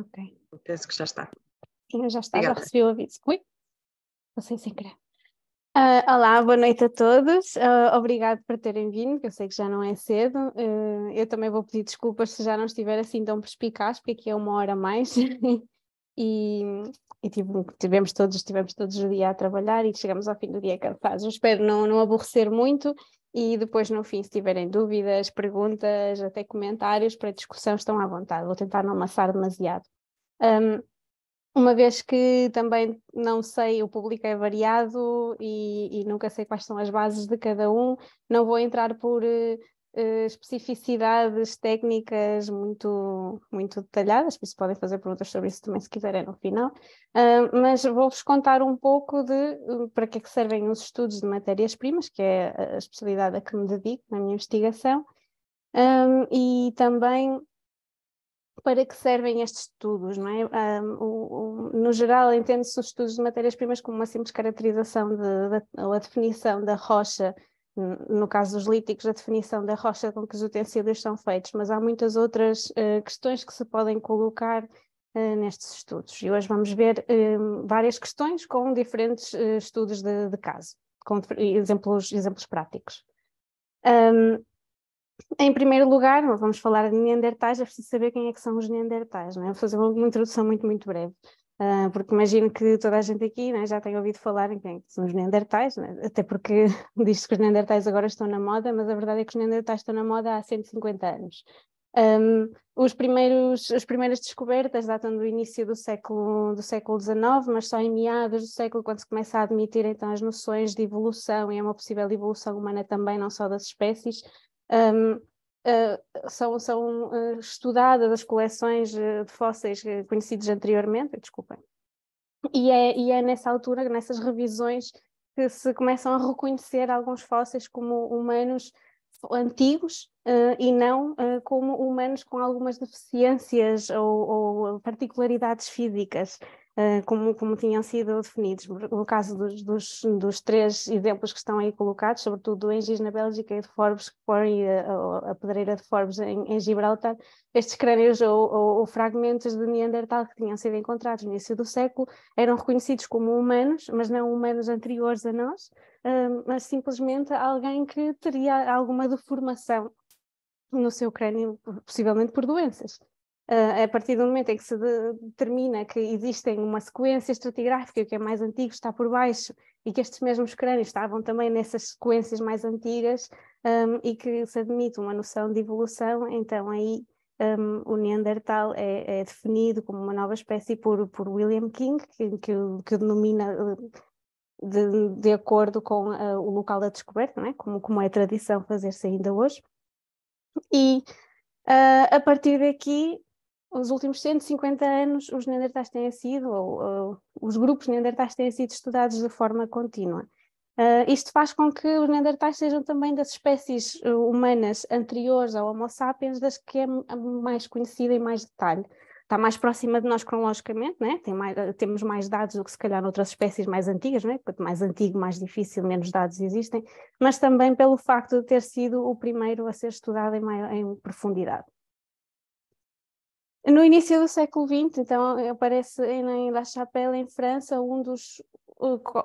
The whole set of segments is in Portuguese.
Ok. Eu penso que já está. Sim, já está, Obrigada. já recebi o aviso. Ui, passei sem querer. É uh, ah, olá, boa noite a todos. Uh, obrigado por terem vindo, que eu sei que já não é cedo. Uh, eu também vou pedir desculpas se já não estiver assim tão perspicaz, porque aqui é uma hora a mais. e, e tivemos todos, tivemos todos o dia a trabalhar e chegamos ao fim do dia cansados. espero não, não aborrecer muito e depois no fim, se tiverem dúvidas, perguntas, até comentários para discussão, estão à vontade. Vou tentar não amassar demasiado. Um, uma vez que também não sei, o público é variado e, e, nunca sei quais são as bases de cada um, não vou entrar por eh, eh, especificidades técnicas muito, muito detalhadas, por isso podem fazer perguntas sobre isso também se quiserem no final, uh, mas vou-vos contar um pouco de hum, para que é que servem os estudos de matérias-primas, que é a especialidade a que me dedico na minha investigação, um, e também para que servem estes estudos, não é? Um, ah, o, o, no geral, entende-se os estudos de matérias-primas como uma simples caracterização de, de, ou a definição da rocha no caso dos líticos, a definição da rocha com que os utensílios são feitos, mas há muitas outras uh, questões que se podem colocar uh, nestes estudos. E hoje vamos ver uh, várias questões com diferentes estudos de, de, caso, com exemplos, exemplos práticos. Um, em primeiro lugar, vamos falar de Neandertais, é preciso saber quem é que são os Neandertais, não é? Vou fazer uma introdução muito, muito breve. Uh, porque imagino que toda a gente aqui né, já tem ouvido falar em quem são os Neandertais, né? até porque diz-se que os Neandertais agora estão na moda, mas a verdade é que os Neandertais estão na moda há 150 anos. Um, os primeiros, as primeiras descobertas datam do início do século, do século XIX, mas só em meados do século, quando se começa a admitir então as noções de evolução e é uma possível evolução humana também, não só das espécies, um, uh, são, são uh, estudadas as coleções eh, de fósseis conhecidos anteriormente, desculpem, e é, e é nessa altura, nessas revisões, que se começam a reconhecer alguns fósseis como humanos antigos uh, e não uh, como humanos com algumas deficiências ou, ou particularidades físicas. Eh, como, como tinham sido definidos. No caso dos, dos, dos, três exemplos que estão aí colocados, sobretudo do Engis na Bélgica e de Forbes, que a, eh, a, pedreira de Forbes em, em Gibraltar, estes crânios ou, ou, ou, fragmentos de Neandertal que tinham sido encontrados no início do século eram reconhecidos como humanos, mas não humanos anteriores a nós, eh, mas simplesmente alguém que teria alguma deformação no seu crânio, possivelmente por doenças. Uh, a partir do momento em que se determina que existem uma sequência estratigráfica que é mais antigo, está por baixo, e que estes mesmos crânios estavam também nessas sequências mais antigas, um, e que se admite uma noção de evolução, então aí um, o Neandertal é, é, definido como uma nova espécie por, por William King, que, que, que o denomina ah, de, de acordo com uh, o local da descoberta, é? Como, como é tradição fazer-se ainda hoje. E Uh, a partir daqui, os últimos 150 anos os neandertais têm sido, ou, ou os grupos neandertais têm sido estudados de forma contínua. Uh, isto faz com que os neandertais sejam também das espécies ah, humanas anteriores ao Homo sapiens, das que é mais conhecida em mais detalhe. Está mais próxima de nós cronologicamente, né? Tem mais, temos mais dados do que se calhar outras espécies mais antigas, né? quanto mais antigo, mais difícil, menos dados existem, mas também pelo facto de ter sido o primeiro a ser estudado em, maior, em profundidade no início do século XX, então aparece em La Chapelle, em França, um dos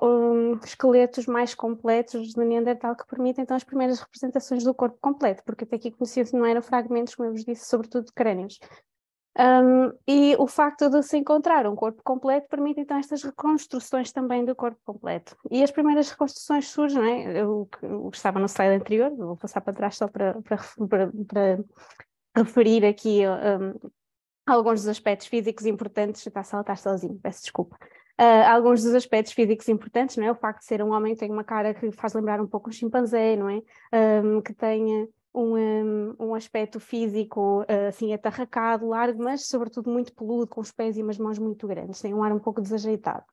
um, esqueletos mais completos do Neandertal que permite então as primeiras representações do corpo completo, porque até aqui conhecidos não eram fragmentos, como eu vos disse, sobretudo crânios. Um, e o facto de se encontrar um corpo completo permite então estas reconstruções também do corpo completo. E as primeiras reconstruções surgem, não é? o, o que estava no slide anterior, vou passar para trás só para, para, para, para referir aqui um, alguns dos aspectos físicos importantes, está a saltar sozinho, peço desculpa. Uh, alguns dos aspectos físicos importantes, não é? O facto de ser um homem tem uma cara que faz lembrar um pouco um chimpanzé, não é? Um, que tenha um, um, aspecto físico ah, assim atarracado, largo, mas sobretudo muito peludo, com os pés e umas mãos muito grandes, tem um ar um pouco desajeitado.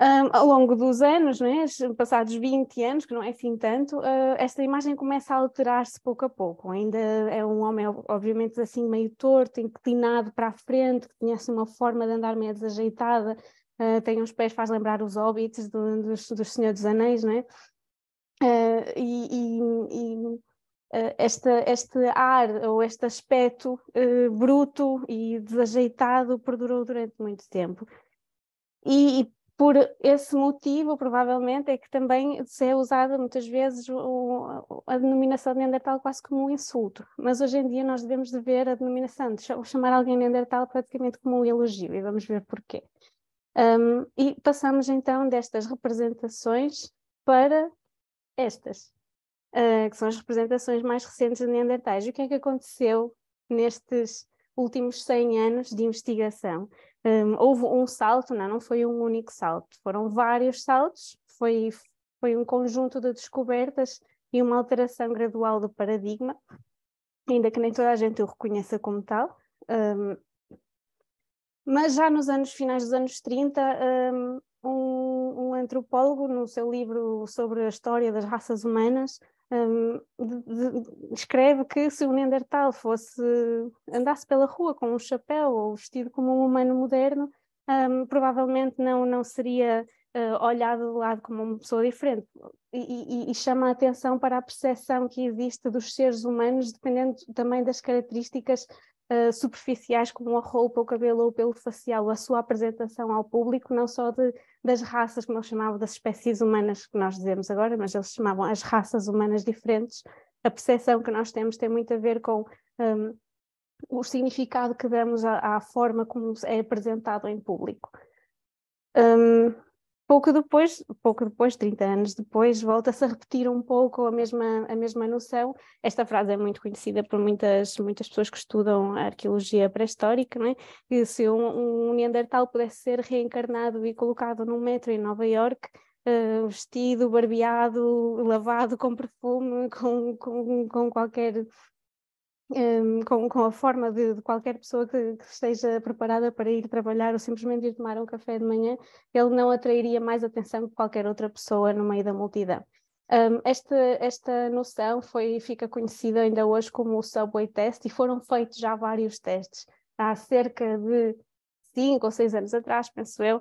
Um, ao longo dos anos, né, passados 20 anos, que não é assim tanto, uh, esta imagem começa a alterar-se pouco a pouco. Ainda é um homem, obviamente, assim meio torto, inclinado para a frente, que tinha assim, uma forma de andar meio desajeitada, uh, tem uns pés, faz lembrar os hobbits do, dos, dos Senhor dos Anéis, né? Uh, e, e, e esta, este ar ou este aspecto bruto e desajeitado perdurou durante muito tempo. E, por esse motivo, provavelmente, é que também se é usada muitas vezes o, a denominação de Neandertal quase como um insulto. Mas hoje em dia nós devemos de ver a denominação, de chamar alguém Neandertal praticamente como um elogio, e vamos ver porquê. Um, e passamos então destas representações para estas, uh, que são as representações mais recentes de Neandertais. O que é que aconteceu nestes últimos 100 anos de investigação? Um, houve um salto, não, né, não foi um único salto, foram vários saltos, foi, foi um conjunto de descobertas e uma alteração gradual do paradigma, ainda que nem toda a gente o reconheça como tal. Um, mas já nos anos finais dos anos 30, hum, um, um, antropólogo, no seu livro sobre a história das raças humanas, um, de, de, escreve que se o Neandertal fosse andasse pela rua com um chapéu ou vestido como um humano moderno, um, provavelmente não, não seria uh, olhado de lado como uma pessoa diferente. E, e, e, chama a atenção para a percepção que existe dos seres humanos, dependendo também das características eh, superficiais como a roupa, o cabelo ou o pelo facial, a sua apresentação ao público, não só de, das raças, como eles chamavam, das espécies humanas que nós dizemos agora, mas eles chamavam as raças humanas diferentes. A percepção que nós temos tem muito a ver com um, ehm, o significado que damos à, à, forma como é apresentado em público. Um, ehm, pouco depois, pouco depois, 30 anos depois, volta-se a repetir um pouco a mesma, a mesma noção. Esta frase é muito conhecida por muitas, muitas pessoas que estudam a arqueologia pré-histórica, né? que se um, um Neandertal pudesse ser reencarnado e colocado num metro em Nova York, Uh, eh, vestido, barbeado, lavado com perfume, com, com, com qualquer um, com, com, a forma de, de qualquer pessoa que, que, esteja preparada para ir trabalhar ou simplesmente ir tomar um café de manhã, ele não atrairia mais atenção que qualquer outra pessoa no meio da multidão. Um, esta, esta noção foi, fica conhecida ainda hoje como o Subway Test e foram feitos já vários testes. Há cerca de cinco ou seis anos atrás, penso eu,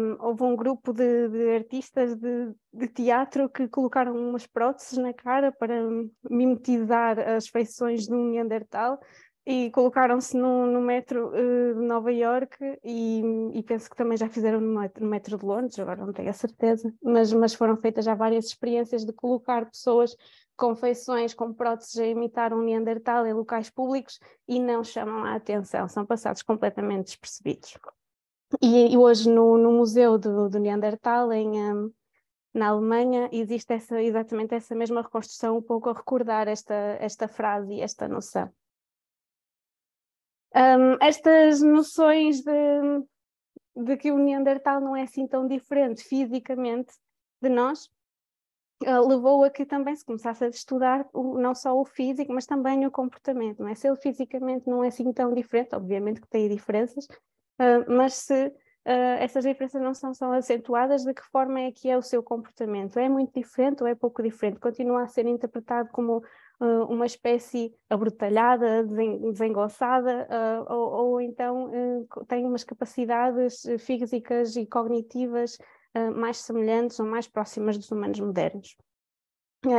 um, houve um grupo de, de artistas de, de, teatro que colocaram umas próteses na cara para hum, mimetizar as feições de um Neandertal e colocaram-se no, no, metro uh, de Nova Iorque e, e, penso que também já fizeram no metro, no metro, de Londres, agora não tenho a certeza, mas, mas foram feitas já várias experiências de colocar pessoas com feições, com próteses a imitar um Neandertal em locais públicos e não chamam a atenção, são passados completamente despercebidos. E, e hoje no, no, Museu do, do Neandertal, em, um, na Alemanha existe essa, exatamente essa mesma reconstrução, um pouco a recordar esta, esta frase e esta noção. Um, estas noções de, de que o Neandertal não é assim tão diferente fisicamente de nós uh, levou a que também se começasse a estudar o, não só o físico, mas também o comportamento. Não é? Se ele fisicamente não é assim tão diferente, obviamente que tem diferenças, uh, mas se Uh, essas diferenças não são, são acentuadas, de que forma é que é o seu comportamento? É muito diferente ou é pouco diferente? Continua a ser interpretado como uh, uma espécie abrutalhada, desen desengonçada, uh, ou, ou, então eh, tem umas capacidades físicas e cognitivas mais semelhantes ou mais próximas dos humanos modernos.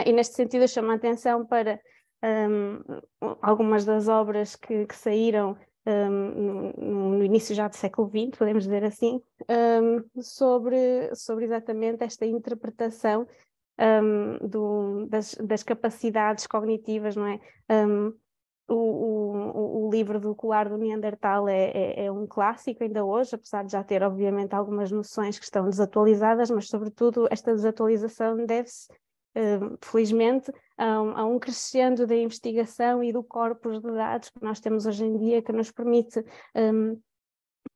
e neste sentido eu chamo a atenção para um, ehm, algumas das obras que, que saíram um, ehm, no início já do século XX, podemos dizer assim, um, ehm, sobre, sobre exatamente esta interpretação um, do, das, das, capacidades cognitivas, não é? Um, o, o, o, livro do Colar do Neandertal é, é, é, um clássico ainda hoje, apesar de já ter, obviamente, algumas noções que estão desatualizadas, mas, sobretudo, esta desatualização deve-se, felizmente, a um, a um, crescendo da investigação e do corpus de dados que nós temos hoje em dia, que nos permite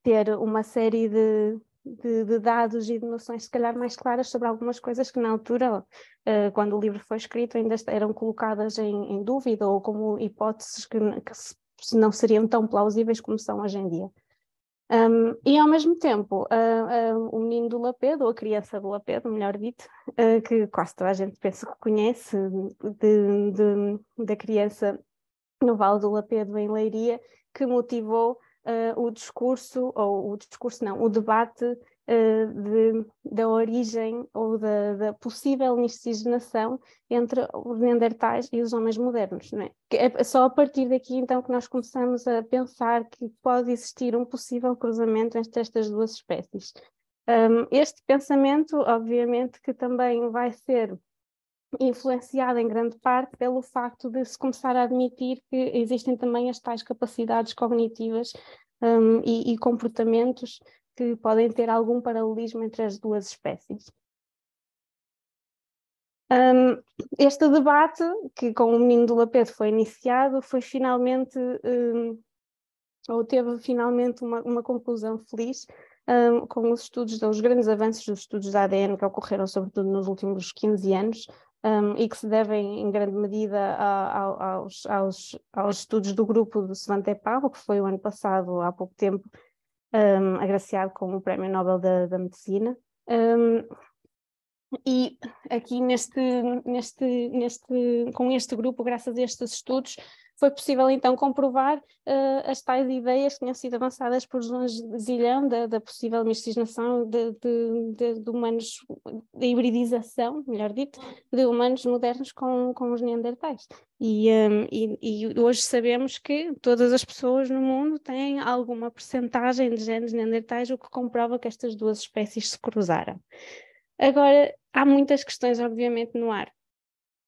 ter uma série de, de, de, dados e de noções, se calhar, mais claras sobre algumas coisas que, na altura, uh, quando o livro foi escrito, ainda eram colocadas em, em dúvida ou como hipóteses que, que, não seriam tão plausíveis como são hoje em dia. Um, e, ao mesmo tempo, uh, uh, o menino do Lapedo, ou a criança do Lapedo, melhor dito, eh, que quase toda a gente penso que conhece, de, de, da criança no Vale do Lapedo, em Leiria, que motivou uh, o discurso, ou o discurso não, o debate uh, de, da origem ou da, da, possível miscigenação entre os neandertais e os homens modernos. Não é? é só a partir daqui então que nós começamos a pensar que pode existir um possível cruzamento entre estas duas espécies. Um, ehm, este pensamento, obviamente, que também vai ser influenciada em grande parte pelo facto de se começar a admitir que existem também as tais capacidades cognitivas um, e, e comportamentos que podem ter algum paralelismo entre as duas espécies. Um, este debate, que com o menino do Lapeto foi iniciado, foi finalmente, um, ou teve finalmente uma, uma conclusão feliz um, com os estudos, os grandes avanços dos estudos da ADN que ocorreram, sobretudo nos últimos 15 anos, um, e que se devem em grande medida a, a, aos, aos, aos, estudos do grupo do Svante Pavo, que foi o ano passado, há pouco tempo, um, agraciado com o Prémio Nobel da, da Medicina. Um, e aqui neste, neste, neste, com este grupo, graças a estes estudos, foi possível então comprovar uh, as tais ideias que tinham sido avançadas por João Zilhão da, da possível miscigenação de, de, de, de, humanos, da hibridização, melhor dito, hum. de humanos modernos com, com os neandertais. E, um, ehm, e, e, hoje sabemos que todas as pessoas no mundo têm alguma percentagem de genes neandertais, o que comprova que estas duas espécies se cruzaram. Agora, há muitas questões, obviamente, no ar.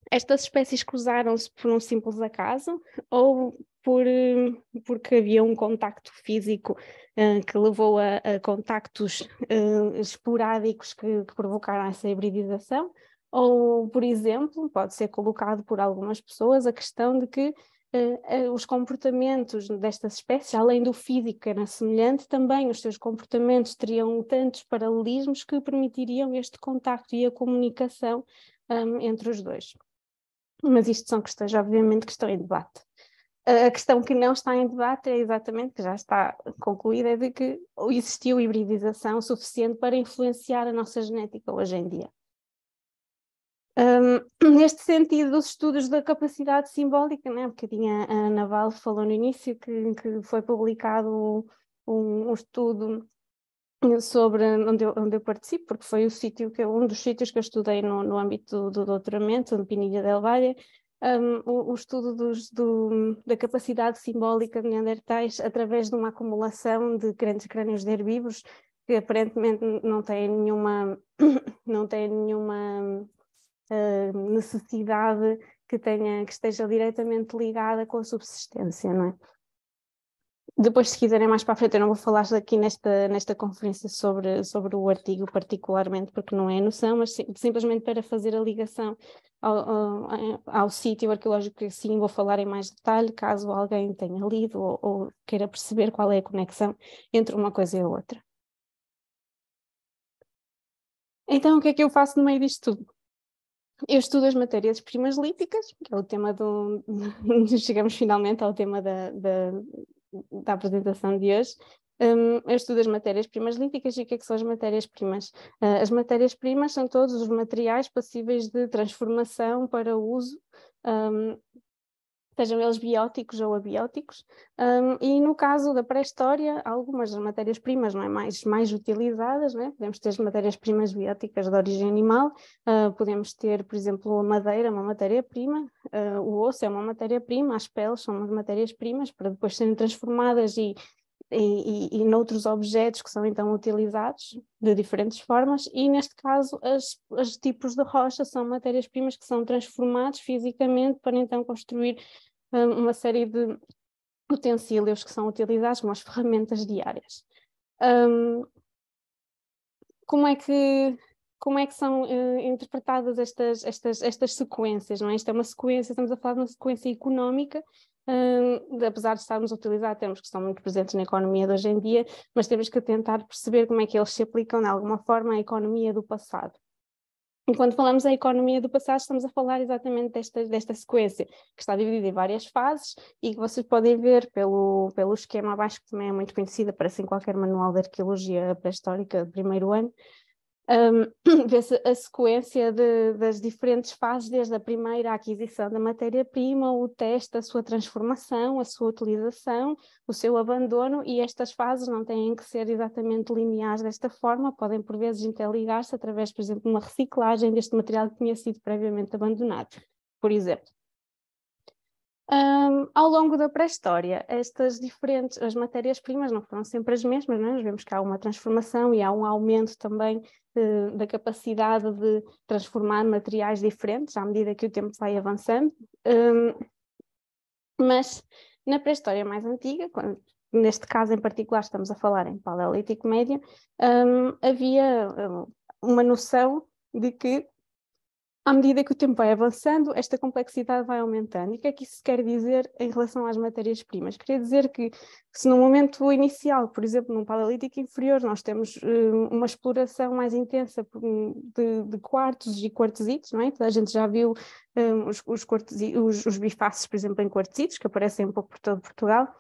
Estas espécies cruzaram-se por um simples acaso ou por, eh, porque havia um contacto físico uh, que levou a, a contactos uh, esporádicos que, que provocaram essa hibridização? Ou, por exemplo, pode ser colocado por algumas pessoas a questão de que eh, eh, os comportamentos destas espécies, além do físico era semelhante, também os seus comportamentos teriam tantos paralelismos que permitiriam este contacto e a comunicação um, entre os dois. Mas isto são questões, obviamente, que estão em debate. A questão que não está em debate é exatamente, que já está concluída, é de que existiu hibridização suficiente para influenciar a nossa genética hoje em dia. Um, neste sentido dos estudos da capacidade simbólica, né? um bocadinho a Ana Val falou no início que, que foi publicado um, um, estudo sobre onde eu, onde eu participo, porque foi o sítio que um dos sítios que eu estudei no, no âmbito do, do doutoramento, de Pinilha del Valle, um, o, o, estudo dos, do, da capacidade simbólica de Neandertais através de uma acumulação de grandes crânios de herbívoros que aparentemente não têm nenhuma, não têm nenhuma Hum, necessidade que, tenha, que esteja diretamente ligada com a subsistência, não é? Depois, se quiserem mais para a frente, eu não vou falar aqui nesta, nesta conferência sobre, sobre o artigo particularmente, porque não é a noção, mas sim, simplesmente para fazer a ligação ao, ao, ao sítio arqueológico, que sim vou falar em mais detalhe, caso alguém tenha lido ou, ou queira perceber qual é a conexão entre uma coisa e a outra. Então, o que é que eu faço no meio disto tudo? Eu estudo as matérias primas líticas, que é o tema do. Chegamos finalmente ao tema da, da, da apresentação de hoje, um, eu estudo as matérias-primas líticas e o que, é que são as matérias-primas? Uh, ah, as matérias-primas são todos os materiais passíveis de transformação para uso um, sejam eles bióticos ou abióticos. Um, e no caso da pré-história, algumas das matérias-primas não é? mais, mais utilizadas, né? podemos ter as matérias-primas bióticas de origem animal, uh, podemos ter, por exemplo, a madeira, uma matéria-prima, uh, o osso é uma matéria-prima, as peles são umas matérias-primas para depois serem transformadas e e, e, e noutros objetos que são então utilizados de diferentes formas, e neste caso os tipos de rocha são matérias-primas que são transformados fisicamente para então construir hum, uma série de utensílios que são utilizados como as ferramentas diárias. Um, como é que como é que são uh, interpretadas estas, estas, estas sequências, não é? Isto é uma sequência, estamos a falar de uma sequência económica Hum, apesar de estarmos a utilizar termos que estão muito presentes na economia de hoje em dia, mas temos que tentar perceber como é que eles se aplicam de alguma forma à economia do passado. E quando falamos da economia do passado, estamos a falar exatamente desta, desta sequência, que está dividida em várias fases e que vocês podem ver pelo, pelo esquema abaixo, que também é muito conhecido, aparece em qualquer manual de arqueologia pré-histórica de primeiro ano, um, vê-se a sequência de, das diferentes fases, desde a primeira aquisição da matéria-prima, o teste, a sua transformação, a sua utilização, o seu abandono, e estas fases não têm que ser exatamente lineares desta forma, podem por vezes interligar-se através, por exemplo, de uma reciclagem deste material que tinha sido previamente abandonado, por exemplo. Um, ao longo da pré-história, estas diferentes, as matérias-primas não foram sempre as mesmas, não é? nós vemos que há uma transformação e há um aumento também de, eh, da capacidade de transformar materiais diferentes à medida que o tempo vai avançando. Um, mas na pré-história mais antiga, quando, neste caso em particular estamos a falar em Paleolítico Médio, um, havia eh, uma noção de que à medida que o tempo vai avançando, esta complexidade vai aumentando. E o que é que isso quer dizer em relação às matérias-primas? Quer dizer que, se no momento inicial, por exemplo, num paleolítico inferior, nós temos uh, uma exploração mais intensa de, de quartos e quartzitos, não é? Toda a gente já viu um, eh, os, os, os, os, por exemplo, em quartzitos, que aparecem um pouco por todo Portugal.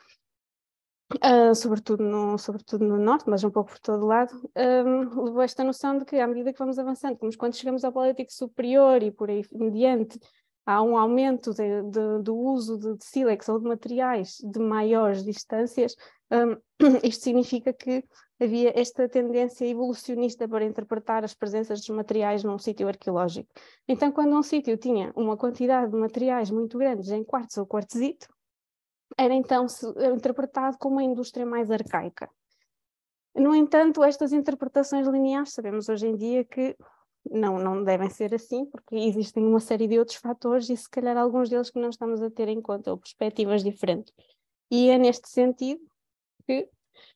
Uh, sobretudo, no, sobretudo no Norte, mas um pouco por todo lado, um, ah, levou esta noção de que à medida que vamos avançando, como quando chegamos ao político superior e por aí em diante há um aumento de, de, do uso de, de sílex ou de materiais de maiores distâncias, um, ah, isto significa que havia esta tendência evolucionista para interpretar as presenças dos materiais num sítio arqueológico. Então, quando um sítio tinha uma quantidade de materiais muito grandes em quartzo ou quartzito, era então interpretado como uma indústria mais arcaica. No entanto, estas interpretações lineares sabemos hoje em dia que não, não devem ser assim, porque existem uma série de outros fatores e se calhar alguns deles que não estamos a ter em conta ou perspectivas diferentes. E é neste sentido que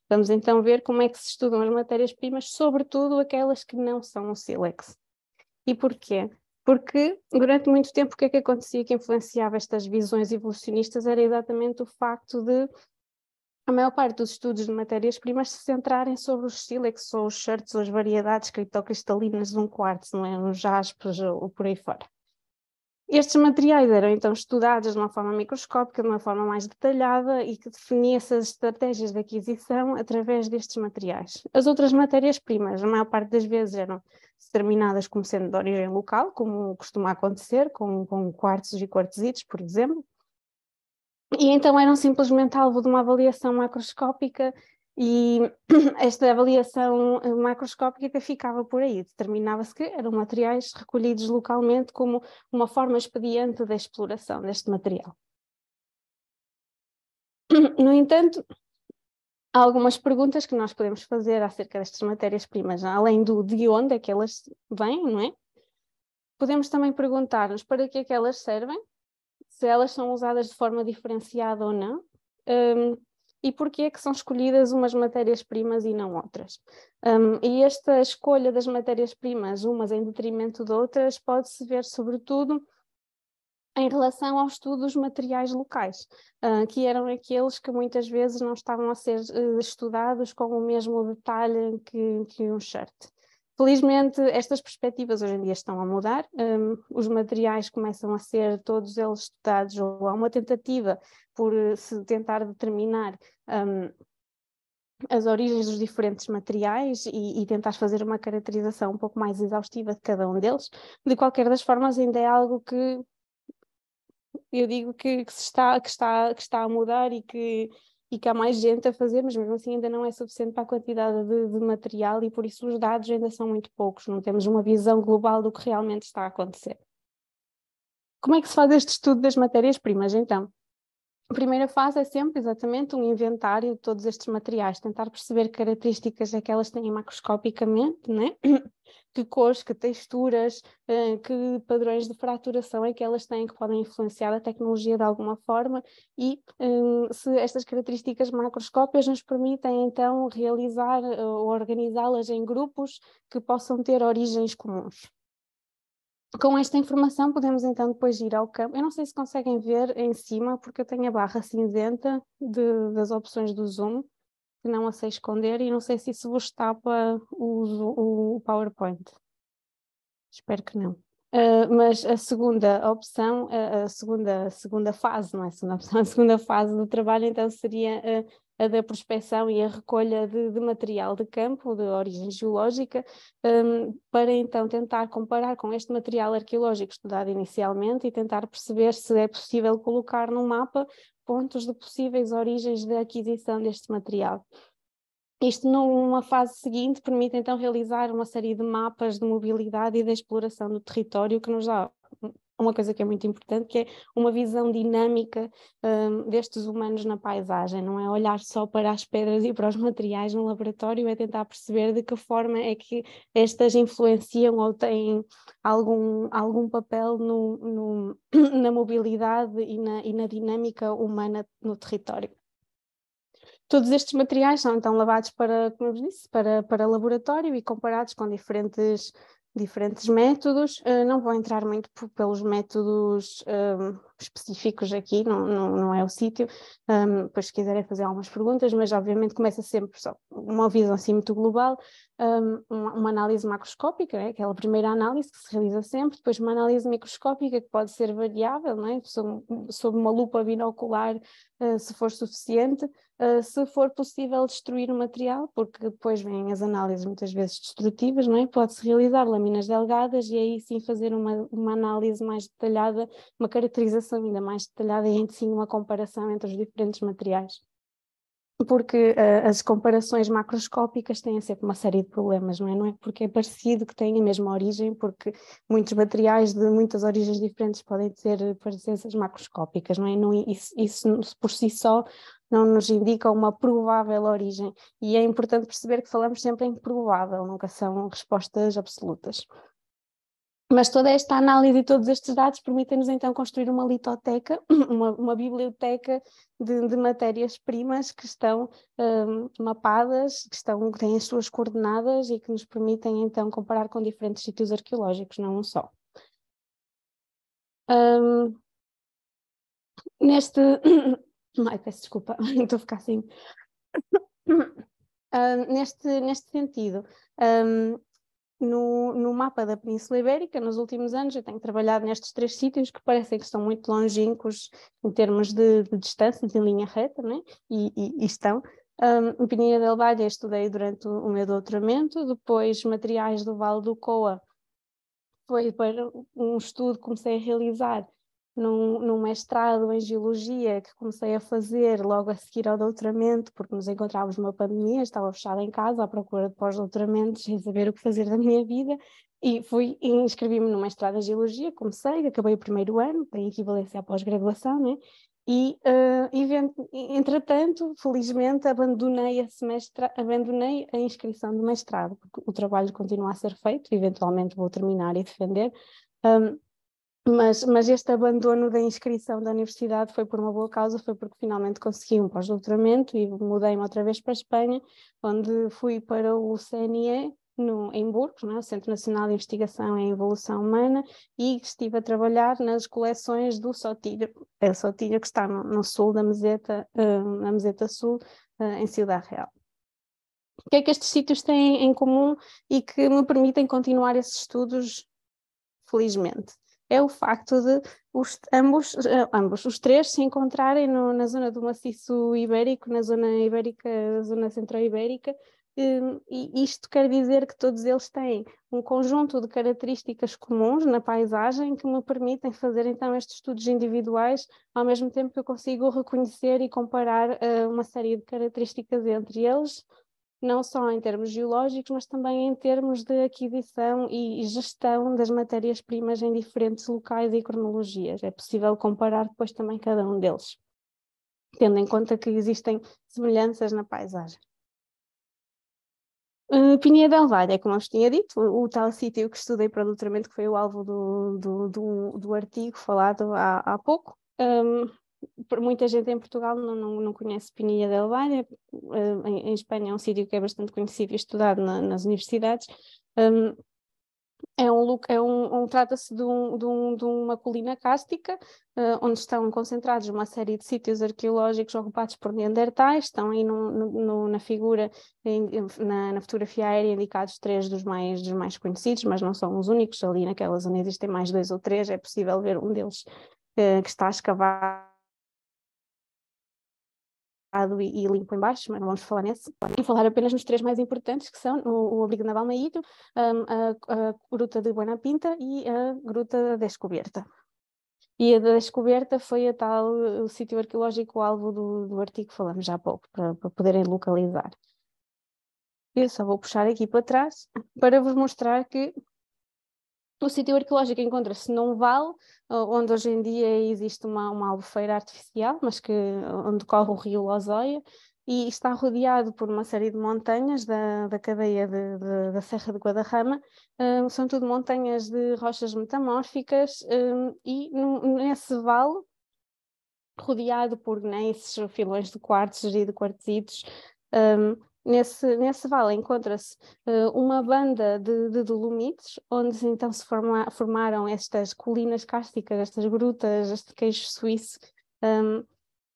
vamos então ver como é que se estudam as matérias-primas, sobretudo aquelas que não são o sílex. E porquê? Porque durante muito tempo o que é que acontecia que influenciava estas visões evolucionistas era exatamente o facto de a maior parte dos estudos de matérias-primas se centrarem sobre é os sílex ou os shirts ou as variedades criptocristalinas de um quartzo, não é? Os jaspes ou por aí fora. Estes materiais eram então estudados de uma forma microscópica, de uma forma mais detalhada e que definia-se as estratégias de aquisição através destes materiais. As outras matérias-primas, a maior parte das vezes eram determinadas como sendo de origem local, como costuma acontecer com, com e quartzitos, por exemplo. E então eram simplesmente alvo de uma avaliação macroscópica e esta avaliação eh, macroscópica ficava por aí, determinava-se que eram materiais recolhidos localmente como uma forma expediente da exploração deste material. No entanto, há algumas perguntas que nós podemos fazer acerca destas matérias-primas, além do de onde é que elas vêm, não é? Podemos também perguntar-nos para que é que elas servem, se elas são usadas de forma diferenciada ou não, um, e que é que são escolhidas umas matérias-primas e não outras. Um, e esta escolha das matérias-primas, umas em detrimento de outras, pode-se ver sobretudo em relação ao estudo dos materiais locais, uh, que eram aqueles que muitas vezes não estavam a ser uh, estudados com o mesmo detalhe que, que, um shirt. Felizmente, estas perspectivas hoje em dia estão a mudar, um, os materiais começam a ser todos eles estudados, ou há uma tentativa por eh, se tentar determinar um, as origens dos diferentes materiais e, e tentar fazer uma caracterização um pouco mais exaustiva de cada um deles. De qualquer das formas, ainda é algo que eu digo que, que está, que, está, que está a mudar e que, e que há mais gente a fazer, mas mesmo assim ainda não é suficiente para a quantidade de, de material e por isso os dados ainda são muito poucos, não temos uma visão global do que realmente está a acontecer. Como é que se faz este estudo das matérias-primas, então? A primeira fase é sempre exatamente um inventário de todos estes materiais, tentar perceber que características é que elas têm macroscopicamente, né? que cores, que texturas, eh, que padrões de fraturação é que elas têm que podem influenciar a tecnologia de alguma forma e hum, se estas características macroscópicas nos permitem então realizar eh, ou organizá-las em grupos que possam ter origens comuns com esta informação podemos então depois ir ao campo. Eu não sei se conseguem ver em cima, porque eu tenho a barra cinzenta de, das opções do Zoom, que não a sei esconder, e não sei se isso vos tapa o, o PowerPoint. Espero que não. Uh, mas a segunda opção, a, a segunda, a segunda fase, não é a segunda opção, a segunda fase do trabalho então seria uh, a da prospecção e a recolha de, de material de campo de origem geológica, um, para então tentar comparar com este material arqueológico estudado inicialmente e tentar perceber se é possível colocar no mapa pontos de possíveis origens da de aquisição deste material. Isto, numa fase seguinte, permite então realizar uma série de mapas de mobilidade e da exploração do território que nos dá uma coisa que é muito importante, que é uma visão dinâmica um, destes humanos na paisagem, não é olhar só para as pedras e para os materiais no laboratório, é tentar perceber de que forma é que estas influenciam ou têm algum, algum papel no, no na mobilidade e na, e na dinâmica humana no território. Todos estes materiais são então lavados para, como eu disse, para, para laboratório e comparados com diferentes diferentes métodos. Eh, não vou entrar muito pelos métodos ehm, específicos aqui, não, não, não é o sítio. Um, ehm, pois se quiserem fazer algumas perguntas, mas obviamente começa sempre só uma visão assim muito global um, uma análise macroscópica, né? aquela primeira análise que se realiza sempre, depois uma análise microscópica que pode ser variável, né? sob, sob uma lupa binocular, uh, se for suficiente, uh, se for possível destruir o material, porque depois vêm as análises muitas vezes destrutivas, né? pode-se realizar lâminas delgadas e aí sim fazer uma, uma análise mais detalhada, uma caracterização ainda mais detalhada e sim uma comparação entre os diferentes materiais porque uh, as comparações macroscópicas têm sempre uma série de problemas, não é? Não é porque é parecido que tem a mesma origem, porque muitos materiais de muitas origens diferentes podem ter presenças macroscópicas, não é? Não, isso, isso por si só não nos indica uma provável origem e é importante perceber que falamos sempre em provável, nunca são respostas absolutas. Mas toda esta análise e todos estes dados permitem-nos então construir uma litoteca, uma, uma biblioteca de, de matérias-primas que estão um, mapadas, que, estão, que têm as suas coordenadas e que nos permitem então comparar com diferentes sítios arqueológicos, não um só. Um, neste. Ai, peço desculpa, estou a ficar assim. Hum, neste, neste sentido, um, no, no mapa da Península Ibérica nos últimos anos. Eu tenho trabalhado nestes três sítios que parecem que estão muito longínquos em termos de, de distância, de linha reta, né? e, e, e estão. Um, em Pinheira del Valle estudei durante o meu doutoramento, depois materiais do Vale do Coa foi para um estudo que comecei a realizar num, num mestrado em geologia que comecei a fazer logo a seguir ao doutoramento, porque nos encontrávamos numa pandemia, estava fechada em casa à procura de pós-doutoramentos, sem saber o que fazer da minha vida, e fui inscrevi-me num mestrado em geologia, comecei, acabei o primeiro ano, tem equivalência à pós-graduação, né? E, uh, entretanto, felizmente, abandonei a, semestra, abandonei a inscrição do mestrado, porque o trabalho continua a ser feito, eventualmente vou terminar e defender, um, mas, mas este abandono da inscrição da universidade foi por uma boa causa, foi porque finalmente consegui um pós-doutoramento e mudei-me outra vez para a Espanha, onde fui para o CNE, no, em Burgos, né, o Centro Nacional de Investigação em Evolução Humana, e estive a trabalhar nas coleções do Sotilho, é o Sotilho que está no, no sul da meseta, uh, na meseta sul, uh, em Ciudad Real. O que é que estes sítios têm em comum e que me permitem continuar esses estudos, felizmente? é o facto de os, ambos, eh, ambos, os três se encontrarem no, na zona do maciço ibérico, na zona ibérica, zona centro-ibérica, hum, e isto quer dizer que todos eles têm um conjunto de características comuns na paisagem que me permitem fazer então estes estudos individuais, ao mesmo tempo que eu consigo reconhecer e comparar eh, uma série de características entre eles, não só em termos geológicos, mas também em termos de aquisição e gestão das matérias-primas em diferentes locais e cronologias. É possível comparar depois também cada um deles, tendo em conta que existem semelhanças na paisagem. Uh, eh, Pinhedão é como eu vos tinha dito, o, o tal sítio que estudei para o doutoramento, que foi o alvo do, do, do, do artigo falado há, há pouco. Um, ehm, muita gente em Portugal não, não, não conhece Pinilla del Valle, eh, em, em, Espanha é um sítio que é bastante conhecido e estudado na, nas universidades. Um, é um, é um, um trata-se de, um, de, de, uma colina cástica, uh, onde estão concentrados uma série de sítios arqueológicos ocupados por neandertais, estão aí no, no, na figura, na, na, fotografia aérea, indicados três dos mais, dos mais conhecidos, mas não são os únicos, ali naquela zona existem mais dois ou três, é possível ver um deles uh, que está escavado e, e limpo embaixo, mas não vamos falar nesse. E falar apenas nos três mais importantes, que são o, o Abrigo Naval Maíto, hum, a, a, Gruta de Buena Pinta e a Gruta da Descoberta. E a da descoberta foi a tal, o sítio arqueológico alvo do, do artigo que falamos já há pouco, para, para poderem localizar. Eu só vou puxar aqui para trás para vos mostrar que o sítio arqueológico encontra-se num vale, onde hoje em dia existe uma, uma albufeira artificial, mas que, onde corre o rio Lozóia, e está rodeado por uma série de montanhas da, da cadeia de, de, da Serra de Guadarrama. Um, são tudo montanhas de rochas metamórficas, um, e no, nesse vale, rodeado por gneices, né, filões de quartzes e de quartzitos, um, Nesse, nesse vale encontra-se uh, uma banda de, de, dolomites, onde então se forma, formaram estas colinas cásticas estas grutas, este queijo suíço, um, ehm,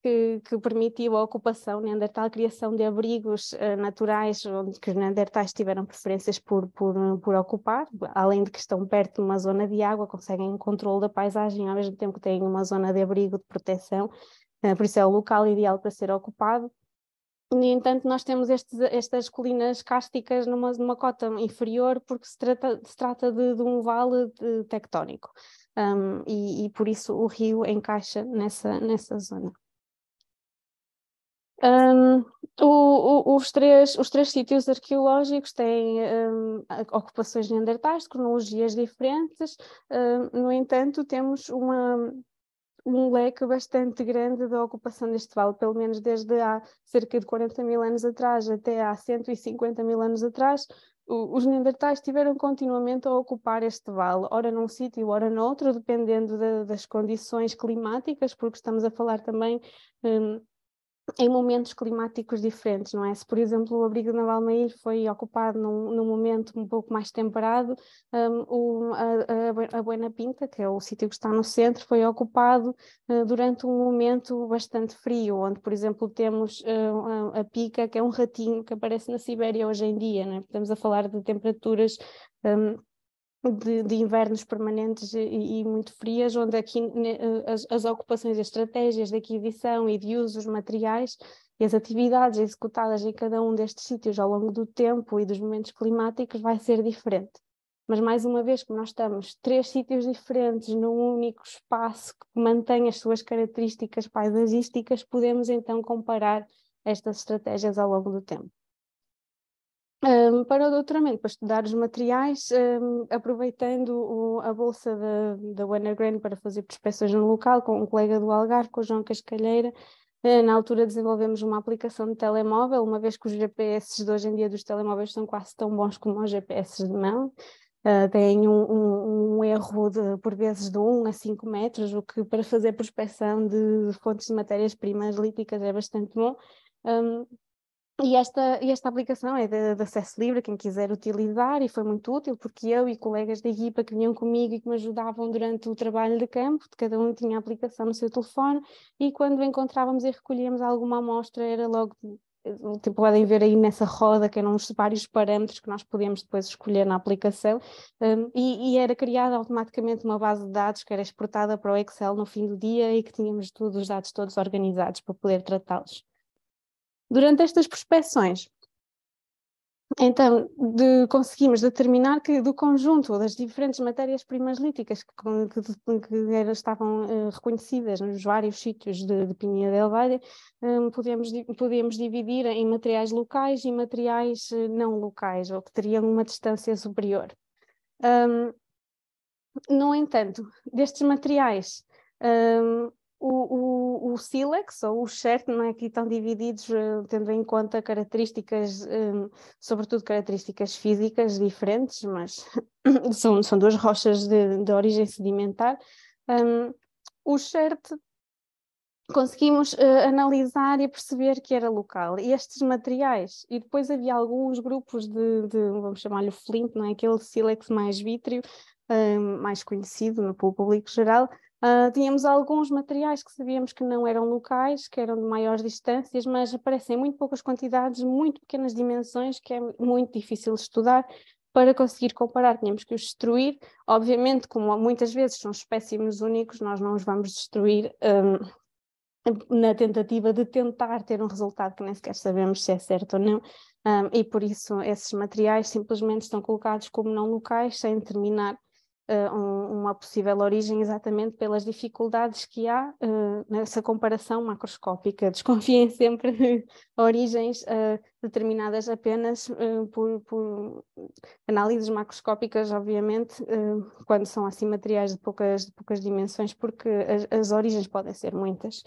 que, que, permitiu a ocupação neandertal, a criação de abrigos uh, naturais, onde que os neandertais tiveram preferências por, por, por ocupar, além de que estão perto de uma zona de água, conseguem controle da paisagem, ao mesmo tempo que têm uma zona de abrigo, de proteção, uh, por isso é o local ideal para ser ocupado. No entanto, nós temos estes, estas colinas cásticas numa, numa cota inferior porque se trata, se trata de, de um vale de, tectónico um, e, e, por isso o rio encaixa nessa, nessa zona. Um, o, o, os, três, os três sítios arqueológicos têm um, ocupações neandertais, cronologias diferentes, no entanto, temos uma um leque bastante grande da ocupação deste vale, pelo menos desde há cerca de 40 mil anos atrás até há 150 mil anos atrás, os neandertais tiveram continuamente a ocupar este vale, ora num sítio, ora noutro, dependendo de, das condições climáticas, porque estamos a falar também hum, em momentos climáticos diferentes, não é? Se, por exemplo, o abrigo de Naval foi ocupado num, num, momento um pouco mais temperado, um, a, a Buena Pinta, que é o sítio que está no centro, foi ocupado uh, durante um momento bastante frio, onde, por exemplo, temos uh, a pica, que é um ratinho que aparece na Sibéria hoje em dia, não é? Estamos a falar de temperaturas. Um, de, de invernos permanentes e, e, muito frias, onde aqui eh, as, as ocupações, as estratégias de aquisição e de usos materiais e as atividades executadas em cada um destes sítios ao longo do tempo e dos momentos climáticos vai ser diferente. Mas mais uma vez que nós estamos três sítios diferentes num único espaço que mantém as suas características paisagísticas, podemos então comparar estas estratégias ao longo do tempo um, para o doutoramento, para estudar os materiais, um, aproveitando o, a bolsa da Grand para fazer prospeções no local, com um colega do Algarve, com o João Cascalheira. Uh, na altura desenvolvemos uma aplicação de telemóvel, uma vez que os GPS de hoje em dia dos telemóveis são quase tão bons como os GPS de mão, Uh, eh, tem um, um, um, erro de, por vezes de 1 a 5 metros, o que para fazer prospecção de fontes de matérias-primas líticas é bastante bom. Um, e esta, esta aplicação é de, de, acesso livre, quem quiser utilizar, e foi muito útil, porque eu e colegas da equipa que vinham comigo e que me ajudavam durante o trabalho de campo, cada um tinha a aplicação no seu telefone, e quando encontrávamos e recolhíamos alguma amostra, era logo. Eh, tipo, podem ver aí nessa roda que eram os vários parâmetros que nós podíamos depois escolher na aplicação, um, e, e era criada automaticamente uma base de dados que era exportada para o Excel no fim do dia e que tínhamos todos os dados todos organizados para poder tratá-los durante estas prospeções. Então, de, conseguimos determinar que do conjunto das diferentes matérias-primas líticas que, que, que era, estavam uh, reconhecidas nos vários sítios de, de Pinha del Valle, um, podíamos, podíamos dividir em materiais locais e materiais eh, não locais, ou que teriam uma distância superior. Um, no entanto, destes materiais, um, o, o, o sílex ou o não é que estão divididos eh, tendo em conta características, eh, sobretudo características físicas diferentes, mas são, são duas rochas de, de origem sedimentar. Um, o xerte conseguimos uh, analisar e perceber que era local. E estes materiais, e depois havia alguns grupos de, de vamos chamar-lhe flint não é? aquele sílex mais vítreo, um, mais conhecido no público geral, Uh, tínhamos alguns materiais que sabíamos que não eram locais, que eram de maiores distâncias, mas aparecem em muito poucas quantidades, muito pequenas dimensões, que é muito difícil estudar para conseguir comparar. Tínhamos que os destruir, obviamente, como muitas vezes são espécimes únicos, nós não os vamos destruir um, ah, na tentativa de tentar ter um resultado que nem sequer sabemos se é certo ou não. Um, ah, e por isso esses materiais simplesmente estão colocados como não locais, sem determinar uh, uma possível origem exatamente pelas dificuldades que há uh, nessa comparação macroscópica. Desconfiem sempre origens eh, determinadas apenas por, por, análises macroscópicas, obviamente, quando são assim materiais de poucas, de poucas dimensões, porque as, as origens podem ser muitas.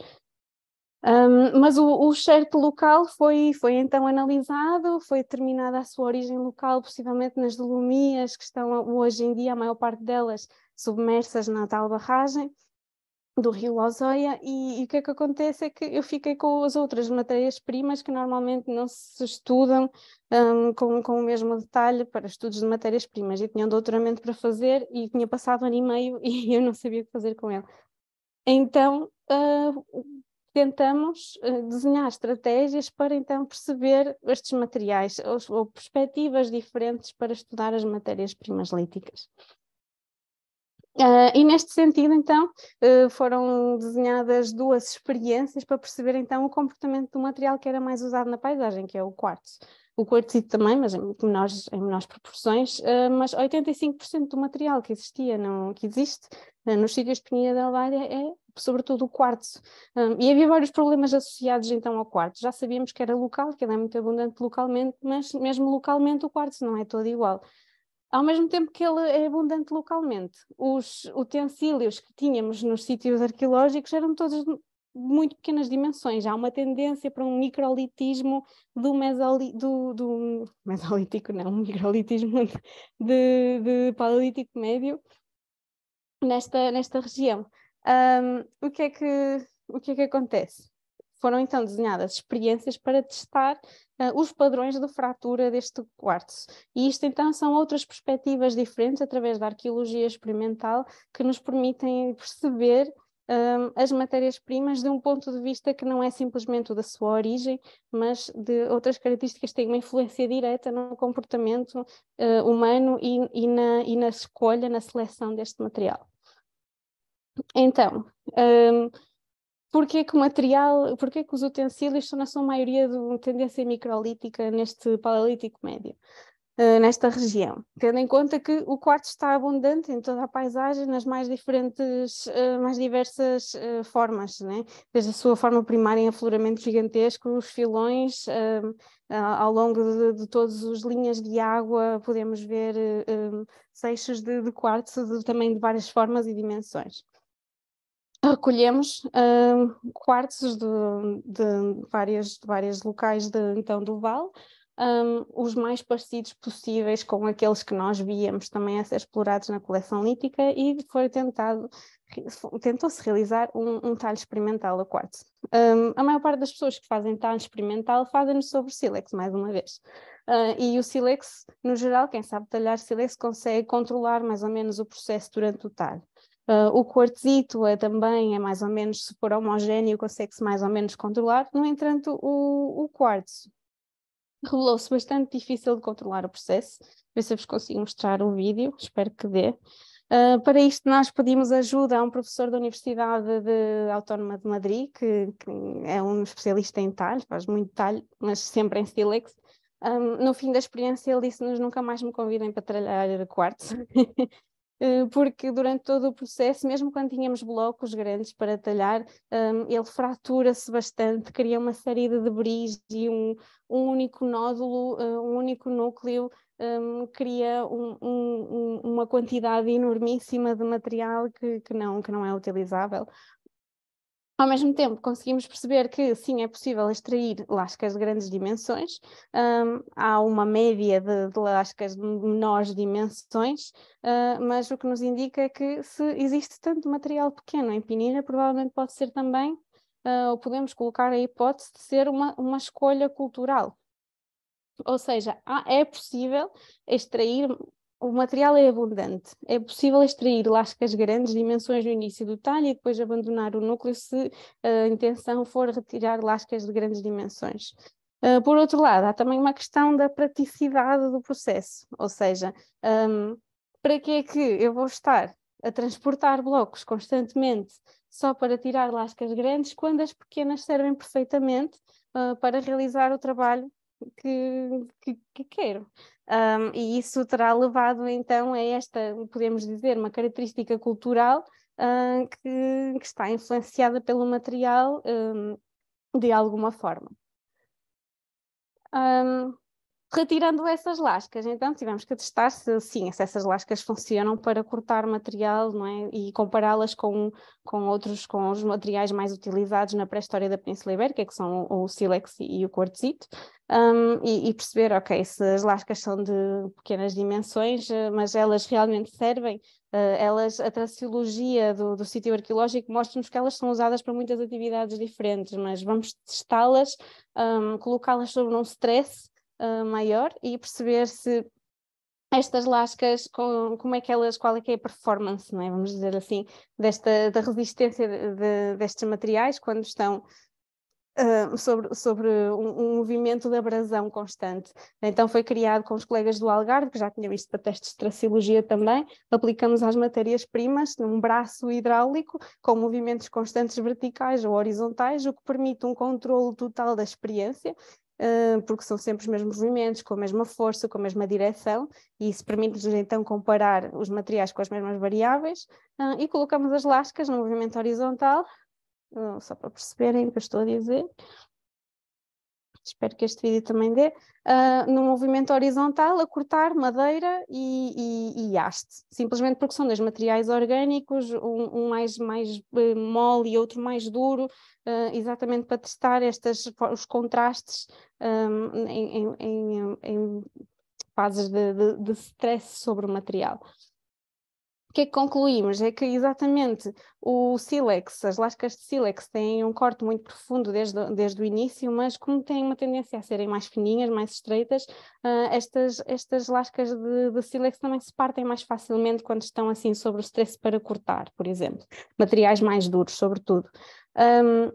Um, mas o, o certo local foi, foi então analisado, foi determinada a sua origem local, possivelmente nas dolomias, que estão hoje em dia, a maior parte delas, submersas na tal barragem do rio Lozoia, e, e o que é que acontece é que eu fiquei com as outras matérias-primas que normalmente não se estudam um, com, com o mesmo detalhe para estudos de matérias-primas, Eu tinha um doutoramento para fazer e tinha passado um ano e meio e eu não sabia o que fazer com ele. Então, uh, tentamos eh, desenhar estratégias para então perceber estes materiais ou, ou perspectivas diferentes para estudar as matérias-primas líticas. Uh, e neste sentido, então, uh, foram desenhadas duas experiências para perceber então o comportamento do material que era mais usado na paisagem, que é o quartzo. O quartzo também, mas em menores, em menores proporções, uh, mas 85% do material que existia, não, que existe nos sítios de Peninha da Alvária é sobretudo o quartzo. Um, e havia vários problemas associados então ao quartzo. Já sabíamos que era local, que ele é muito abundante localmente, mas mesmo localmente o quartzo não é todo igual. Ao mesmo tempo que ele é abundante localmente, os utensílios que tínhamos nos sítios arqueológicos eram todos de muito pequenas dimensões. Há uma tendência para um microlitismo do, mesoli, do, do mesolítico, não, um microlitismo de, de paleolítico médio nesta, nesta região. Um, o, que é que, o que é que acontece? Foram então desenhadas experiências para testar uh, os padrões de fratura deste quartzo. E isto então são outras perspectivas diferentes através da arqueologia experimental que nos permitem perceber um, as matérias-primas de um ponto de vista que não é simplesmente o da sua origem, mas de outras características que têm uma influência direta no comportamento uh, humano e, e, na, e na escolha, na seleção deste material. Então, um, porquê que o material, porquê que os utensílios são na sua maioria de tendência microlítica neste paleolítico médio, uh, nesta região? Tendo em conta que o quartzo está abundante em toda a paisagem, nas mais diferentes, uh, mais diversas uh, formas, né? desde a sua forma primária em afloramento gigantesco, os filões, hum, ao longo de, de todas as linhas de água podemos ver um, seixos de, de quartzo de, também de várias formas e dimensões recolhemos uh, ah, quartos de, de, várias, de vários locais de, então, do Vale, um, ah, os mais parecidos possíveis com aqueles que nós víamos também a ser explorados na coleção lítica e foi tentado, tentou-se realizar um, um, talho experimental a quartzo. Um, ah, a maior parte das pessoas que fazem talho experimental fazem-no sobre sílex, mais uma vez. Uh, e o sílex, no geral, quem sabe talhar sílex consegue controlar mais ou menos o processo durante o talho. Uh, o quartzito é também é mais ou menos, se for homogéneo, consegue-se mais ou menos controlar. No entanto, o, o quartzo revelou-se bastante difícil de controlar o processo. Ver se vos consigo mostrar o vídeo, espero que dê. Uh, para isto, nós pedimos ajuda a um professor da Universidade de Autónoma de Madrid, que, que, é um especialista em talho, faz muito talho, mas sempre em sílex. Um, ah, no fim da experiência, ele disse-nos: nunca mais me convidem para trabalhar quartzo. Eh, porque durante todo o processo, mesmo quando tínhamos blocos grandes para talhar, ehm, ele fratura-se bastante, cria uma série de debris e um, um único nódulo, eh, um único núcleo, ehm, um, cria um, um, uma quantidade enormíssima de material que, que, não, que não é utilizável. Ao mesmo tempo, conseguimos perceber que sim, é possível extrair lascas de grandes dimensões, um, há uma média de, de, lascas de menores dimensões, uh, mas o que nos indica é que se existe tanto material pequeno em pinilha, provavelmente pode ser também, uh, ou podemos colocar a hipótese de ser uma, uma escolha cultural. Ou seja, há, é possível extrair o material é abundante. É possível extrair lascas grandes, dimensões no início do talho, e depois abandonar o núcleo se eh, a intenção for retirar lascas de grandes dimensões. Eh, por outro lado, há também uma questão da praticidade do processo, ou seja, um, ehm, para que é que eu vou estar a transportar blocos constantemente só para tirar lascas grandes, quando as pequenas servem perfeitamente uh, para realizar o trabalho que, que, que quero. Um, e isso terá levado então a esta, podemos dizer, uma característica cultural uh, que, que, está influenciada pelo material um, de alguma forma. Um, Retirando essas lascas, então tivemos que testar se sim, se essas lascas funcionam para cortar material não é? e compará-las com, com outros, com os materiais mais utilizados na pré-história da Península Ibérica, que são o, sílex e o quartzito, um, e, e, perceber, ok, se as lascas são de pequenas dimensões, eh, mas elas realmente servem, uh, elas, a traciologia do, do sítio arqueológico mostra-nos que elas são usadas para muitas atividades diferentes, mas vamos testá-las, um, colocá-las sobre um stress uh, maior e perceber se estas lascas, com, como é que elas, qual é que é a performance, não é? vamos dizer assim, desta, da resistência de, de, destes materiais quando estão Uh, sobre, sobre um, um, movimento de abrasão constante. Então foi criado com os colegas do Algarve, que já tinha visto para testes de traciologia também, aplicamos às matérias-primas num braço hidráulico com movimentos constantes verticais ou horizontais, o que permite um controle total da experiência ah, porque são sempre os mesmos movimentos, com a mesma força, com a mesma direção, e isso permite-nos então comparar os materiais com as mesmas variáveis, ah, e colocamos as lascas no movimento horizontal, ah, só para perceberem o que eu estou a dizer, espero que este vídeo também dê, uh, no movimento horizontal a cortar madeira e, e, e, haste, simplesmente porque são dois materiais orgânicos, um, um mais, mais eh, mole e outro mais duro, uh, exatamente para testar estas, os contrastes um, ah, em, em, em, em fases de, de, de stress sobre o material que é que concluímos? É que exatamente o sílex, as lascas de sílex têm um corte muito profundo desde, desde o início, mas como têm uma tendência a serem mais fininhas, mais estreitas, uh, estas, estas lascas de, de sílex também se partem mais facilmente quando estão assim sobre o stress para cortar, por exemplo. Materiais mais duros, sobretudo. Um,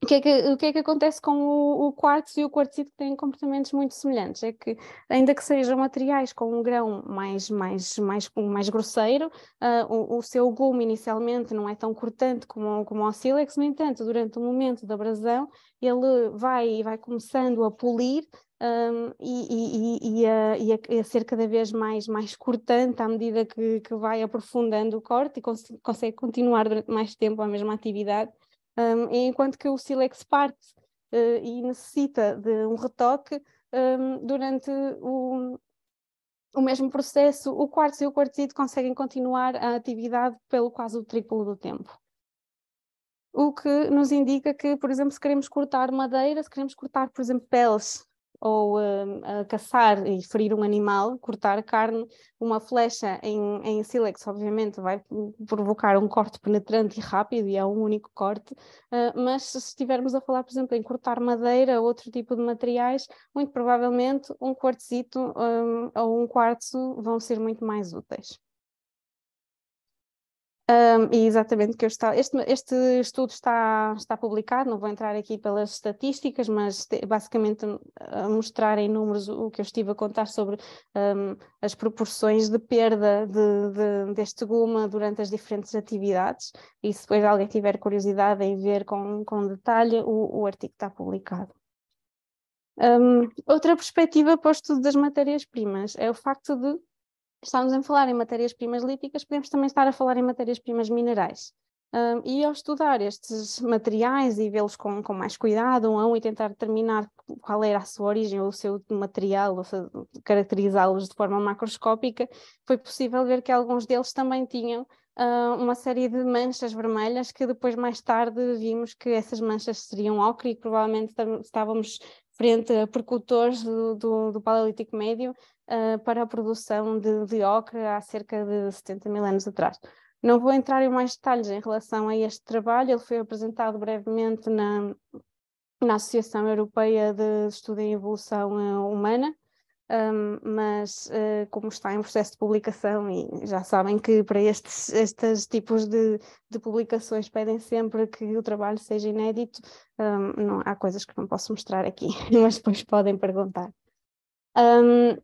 o que, é que, o que é que acontece com o, o quartzo e o quartzito que têm comportamentos muito semelhantes? É que, ainda que sejam materiais com um grão mais, mais, mais, mais grosseiro, uh, o, o, seu gume inicialmente não é tão cortante como, como o sílex, no entanto, durante o momento da abrasão, ele vai, vai começando a polir um, ah, e, e, e, a, e, a, ser cada vez mais, mais cortante à medida que, que vai aprofundando o corte e cons consegue continuar durante mais tempo a mesma atividade um, enquanto que o Silex parte uh, e necessita de um retoque um, durante o, o mesmo processo, o quartzo e o quartzito conseguem continuar a atividade pelo quase o triplo do tempo. O que nos indica que, por exemplo, se queremos cortar madeira, se queremos cortar, por exemplo, peles, ou uh, caçar e ferir um animal, cortar carne, uma flecha em, em sílex, obviamente, vai provocar um corte penetrante e rápido, e é um único corte, uh, mas se estivermos a falar, por exemplo, em cortar madeira ou outro tipo de materiais, muito provavelmente um quartzito um, ou um quartzo vão ser muito mais úteis. Um, e exatamente que eu estava. Este, este estudo está, está publicado, não vou entrar aqui pelas estatísticas, mas te, basicamente hum, a mostrar em números o que eu estive a contar sobre um, as proporções de perda de, de, deste goma durante as diferentes atividades. E se depois alguém tiver curiosidade em ver com, com detalhe, o, o artigo está publicado. Um, outra perspectiva para o estudo das matérias-primas é o facto de estamos a falar em matérias-primas líticas, podemos também estar a falar em matérias-primas minerais. Um, e ao estudar estes materiais e vê-los com, com, mais cuidado, um a um, e tentar determinar qual era a sua origem ou o seu material, ou caracterizá-los de forma macroscópica, foi possível ver que alguns deles também tinham uh, uma série de manchas vermelhas que depois, mais tarde, vimos que essas manchas seriam ocre e provavelmente estávamos frente a percutores do, do, do Paleolítico Médio, eh, para a produção de, de ocre há cerca de 70 mil anos atrás. Não vou entrar em mais detalhes em relação a este trabalho, ele foi apresentado brevemente na, na Associação Europeia de Estudo em Evolução eh, Humana, um, ehm, mas uh, como está em processo de publicação e já sabem que para estes, estes tipos de, de publicações pedem sempre que o trabalho seja inédito, um, ehm, não, há coisas que não posso mostrar aqui, mas depois podem perguntar. Um, ehm,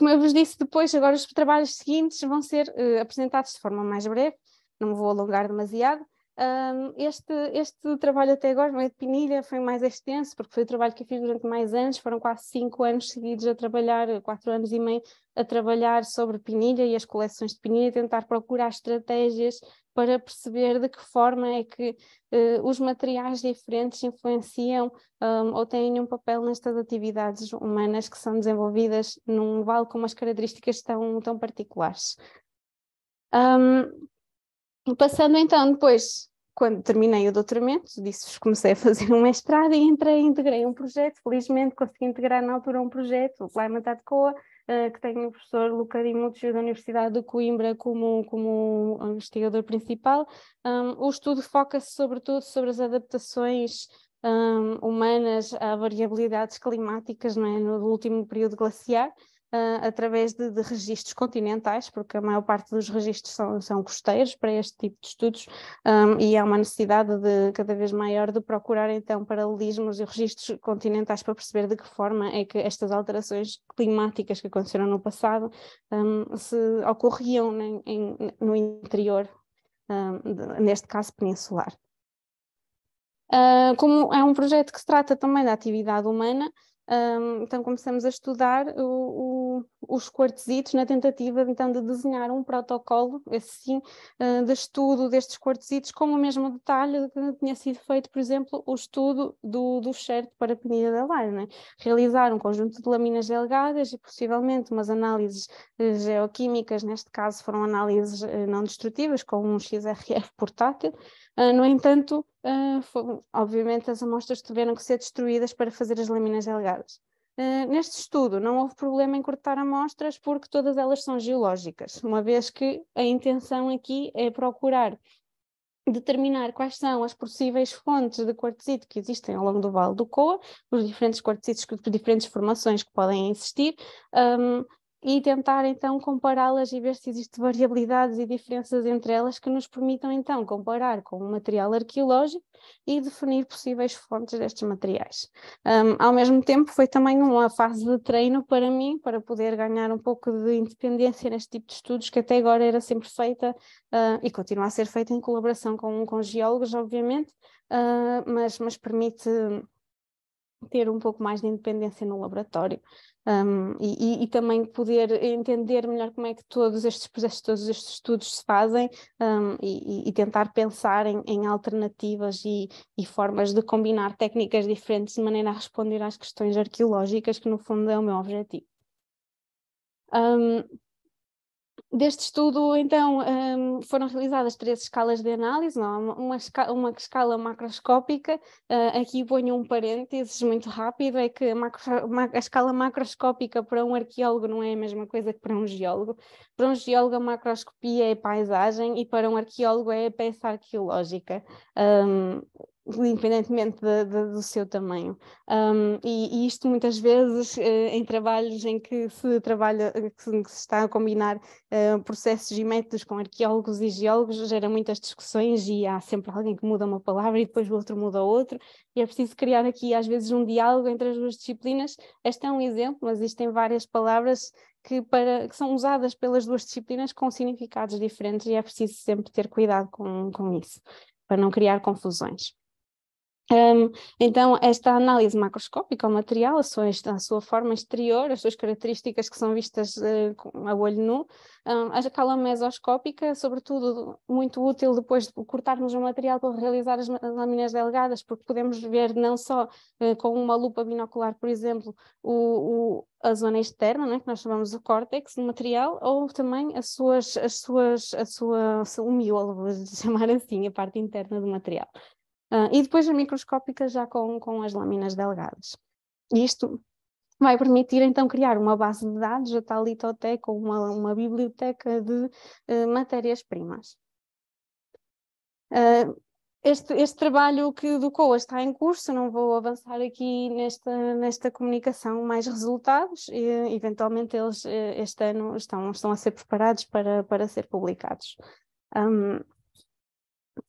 como eu vos disse depois, agora os trabalhos seguintes vão ser uh, apresentados de forma mais breve, não me vou alongar demasiado. Um, este, este trabalho até agora, não é de Pinilha, foi mais extenso, porque foi o trabalho que eu fiz durante mais anos, foram quase cinco anos seguidos a trabalhar, eh, quatro anos e meio, a trabalhar sobre Pinilha e as coleções de Pinilha, tentar procurar estratégias para perceber de que forma é que uh, os materiais diferentes influenciam um, ou têm um papel nestas atividades humanas que são desenvolvidas num vale com umas características tão, tão particulares. Um, passando então depois quando terminei o doutoramento, disse comecei a fazer um mestrado e entrei integrei um projeto. Felizmente consegui integrar na altura um projeto, o Climate at Coa, eh, que tem o professor Luca Dimucci da Universidade de Coimbra como, como investigador principal. Um, o estudo foca-se sobretudo sobre as adaptações um, humanas a variabilidades climáticas é? no último período glaciar, uh, através de, de registros continentais, porque a maior parte dos registros são, são costeiros para este tipo de estudos um, ah, e há uma necessidade de cada vez maior de procurar então paralelismos e registros continentais para perceber de que forma é que estas alterações climáticas que aconteceram no passado um, ah, se ocorriam em, em, no interior, um, de, neste caso peninsular. Uh, como é um projeto que se trata também da atividade humana, um, então começamos a estudar o, o os quartzitos na tentativa então de desenhar um protocolo, assim, de estudo destes quartzitos com o mesmo detalhe que tinha sido feito, por exemplo, o estudo do, do certo para a penilha da Larne. É? Realizar um conjunto de laminas delgadas e possivelmente umas análises eh, geoquímicas, neste caso foram análises eh, não destrutivas com um XRF portátil, no entanto, obviamente as amostras tiveram que ser destruídas para fazer as laminas delgadas. Eh, neste estudo, não houve problema em cortar amostras porque todas elas são geológicas, uma vez que a intenção aqui é procurar determinar quais são as possíveis fontes de quartzito que existem ao longo do Vale do Coa, os diferentes quartzitos, as diferentes formações que podem existir, um, e tentar então compará-las e ver se existem variabilidades e diferenças entre elas que nos permitam então comparar com o material arqueológico e definir possíveis fontes destes materiais. Um, ao mesmo tempo, foi também uma fase de treino para mim, para poder ganhar um pouco de independência neste tipo de estudos que até agora era sempre feita uh, e continua a ser feita em colaboração com, com geólogos, obviamente, uh, mas, mas permite ter um pouco mais de independência no laboratório. Um, e, e, também poder entender melhor como é que todos estes processos, todos estes estudos se fazem um, e, e, tentar pensar em, em alternativas e, e, formas de combinar técnicas diferentes de maneira a responder às questões arqueológicas, que no fundo é o meu objetivo. Um, Deste estudo, então, hum, foram realizadas três escalas de análise, não, é? uma, escala, uma escala macroscópica. Eh, aqui ponho um parênteses muito rápido: é que a, macro, a, escala macroscópica para um arqueólogo não é a mesma coisa que para um geólogo. Para um geólogo, a macroscopia é paisagem e para um arqueólogo é a peça arqueológica. Um, independentemente de, de, do seu tamanho. Um, e, e, isto muitas vezes eh, em trabalhos em que se trabalha, que, que se, está a combinar eh, processos e métodos com arqueólogos e geólogos, gera muitas discussões e há sempre alguém que muda uma palavra e depois o outro muda outro, e é preciso criar aqui às vezes um diálogo entre as duas disciplinas. Este é um exemplo, mas existem várias palavras que, para, que são usadas pelas duas disciplinas com significados diferentes e é preciso sempre ter cuidado com, com isso, para não criar confusões. Um, então, esta análise macroscópica ao material, a sua, a sua, forma exterior, as suas características que são vistas uh, a olho nu, um, a escala mesoscópica, sobretudo muito útil depois de cortarmos o material para realizar as lâminas delgadas, porque podemos ver não só uh, com uma lupa binocular, por exemplo, o, o, a zona externa, né, que nós chamamos de córtex do material, ou também as suas, as suas, a sua, o miolo, vou chamar assim, a parte interna do material. Uh, e depois a microscópica já com, com as lâminas delgadas. isto vai permitir então criar uma base de dados, a tal litoteca, uma, uma biblioteca de uh, matérias-primas. Uh, este, este, trabalho que do COA está em curso, não vou avançar aqui nesta, nesta comunicação mais resultados, e, eventualmente eles eh, este ano estão, estão a ser preparados para, para ser publicados. Um,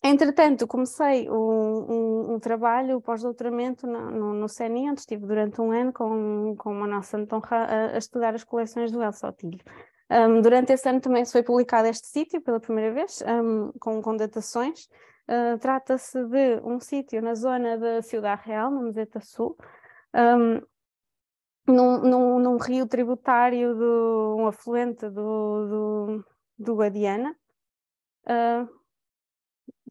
Entretanto, comecei um, um, um trabalho pós-doutoramento no, no, no onde estive durante um ano com, com uma nossa Antonra a, a estudar as coleções do El Sotilho. Um, durante esse ano também foi publicado este sítio pela primeira vez, um, com, com datações. Uh, Trata-se de um sítio na zona da Cidade Real, no Meseta Sul, um, num, num, num, rio tributário, do, um afluente do, do, do Guadiana. Uh,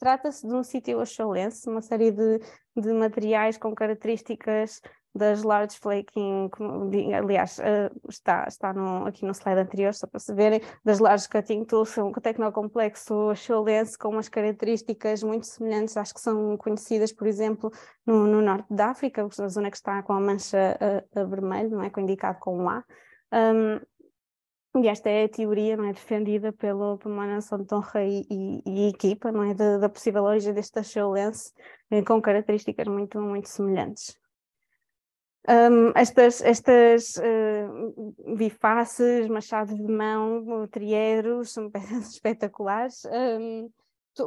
Trata-se de um sítio oxalense, uma série de, de materiais com características das large flaking, aliás, eh, está, está no, aqui no slide anterior, só para se verem, das large cutting tools, um tecnocomplexo oxalense com umas características muito semelhantes às que são conhecidas, por exemplo, no, no norte da África, a zona que está com a mancha eh, a, a vermelho, não é? com indicado com um A. Um, e esta é a teoria não é, defendida pelo Permanence Tonra e, e, e equipa não é, da, da possível origem deste Tachelense, eh, com características muito, muito semelhantes. Um, estas estas uh, bifaces, machados de mão, trieiros, são peças espetaculares. Um,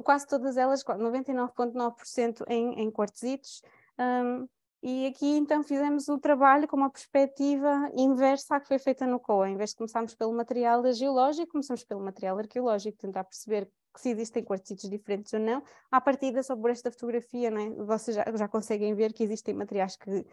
quase todas elas, 99,9% em, em quartzitos. Um, e aqui então fizemos o trabalho com uma perspectiva inversa à que foi feita no COA. Em vez de começarmos pelo material geológico, começamos pelo material arqueológico, tentar perceber que se existem quartzitos diferentes ou não. À partida, só por esta fotografia, não é? vocês já, já conseguem ver que existem materiais que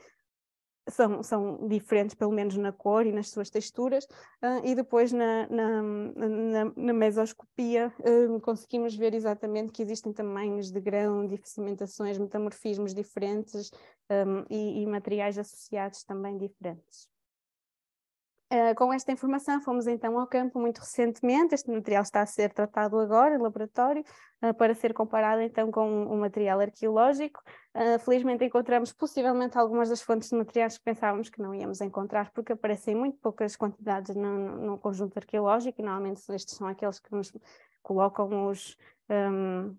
são, são diferentes, pelo menos na cor e nas suas texturas, uh, e depois na, na, na, na mesoscopia uh, conseguimos ver exatamente que existem tamanhos de grão, diferenciações, metamorfismos diferentes um, ah, e, e materiais associados também diferentes. Ah, com esta informação, fomos então ao campo muito recentemente. Este material está a ser tratado agora em laboratório uh, para ser comparado então com o um material arqueológico. Uh, felizmente encontramos possivelmente algumas das fontes de materiais que pensávamos que não íamos encontrar, porque aparecem muito poucas quantidades no, no conjunto arqueológico e normalmente estes são aqueles que nos colocam os. Um,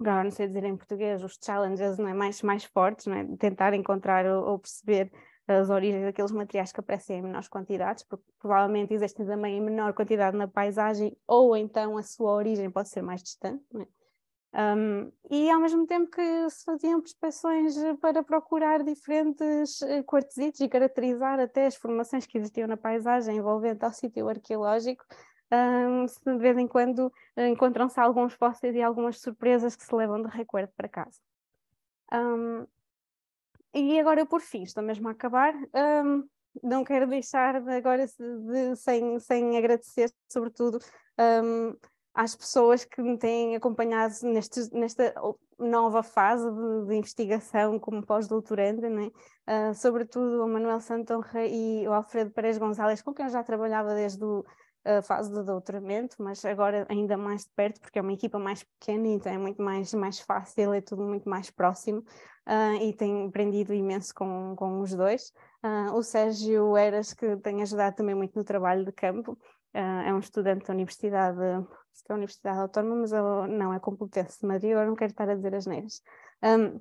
agora não sei dizer em português, os challenges não é? mais, mais fortes, não é? tentar encontrar ou, ou perceber as origens daqueles materiais que aparecem em menores quantidades, porque provavelmente existem também em menor quantidade na paisagem, ou então a sua origem pode ser mais distante. É? Um, e ao mesmo tempo que se faziam prospeções para procurar diferentes eh, quartzitos e caracterizar até as formações que existiam na paisagem envolvendo ao sítio arqueológico, um, de vez em quando eh, encontram-se alguns fósseis e algumas surpresas que se levam de recuerdo para casa. Um, e agora, por fim, estou mesmo a acabar. Um, não quero deixar agora de, sem, sem agradecer, sobretudo, um, às pessoas que me têm acompanhado neste, nesta nova fase de, de investigação como pós-doutoranda, né? uh, sobretudo o Manuel Santonra e o Alfredo Pérez Gonzalez, com quem eu já trabalhava desde o, a fase de doutoramento, mas agora ainda mais de perto, porque é uma equipa mais pequena, então é muito mais, mais fácil, é tudo muito mais próximo uh, e tenho aprendido imenso com, com os dois. Uh, o Sérgio Eras, que tem ajudado também muito no trabalho de campo, uh, é um estudante da Universidade, que é Universidade Autónoma, mas eu, não, é Complutense de Madrid, eu não quero estar a dizer as neiras. Um,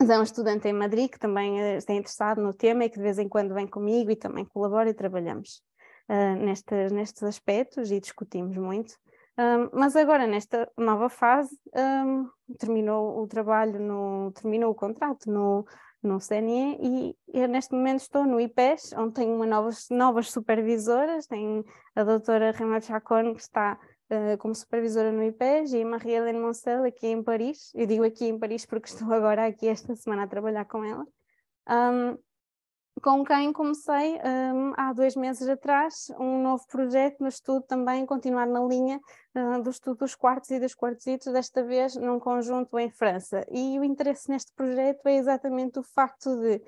mas é um estudante em Madrid que também eh, está interessado no tema e que de vez em quando vem comigo e também colabora e trabalhamos uh, eh, nestes, nestes aspectos e discutimos muito. Um, mas agora, nesta nova fase, um, terminou o trabalho, no, terminou o contrato no, no CNE e neste momento estou no IPES, onde tenho uma novas, novas supervisoras, tem a doutora Rema Chacon, que está uh, como supervisora no IPES, e Marie-Hélène Moncel, aqui em Paris. Eu digo aqui em Paris porque estou agora aqui esta semana a trabalhar com ela. Um, com quem comecei um, há dois meses atrás um novo projeto no estudo também, continuar na linha uh, do estudo dos quartos e dos quartzitos, desta vez num conjunto em França. E o interesse neste projeto é exatamente o facto de,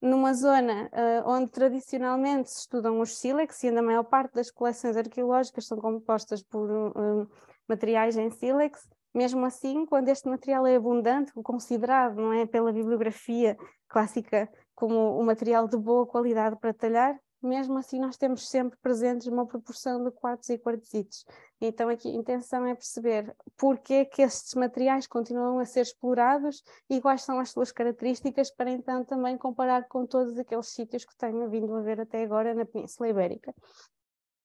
numa zona uh, onde tradicionalmente se estudam os sílex, e ainda a maior parte das coleções arqueológicas são compostas por um, materiais em sílex, mesmo assim, quando este material é abundante, considerado não é, pela bibliografia clássica como um material de boa qualidade para talhar, mesmo assim nós temos sempre presentes uma proporção de quartos e quartzitos. Então aqui a intenção é perceber porque é que estes materiais continuam a ser explorados e quais são as suas características para então também comparar com todos aqueles sítios que tenho vindo a ver até agora na Península Ibérica.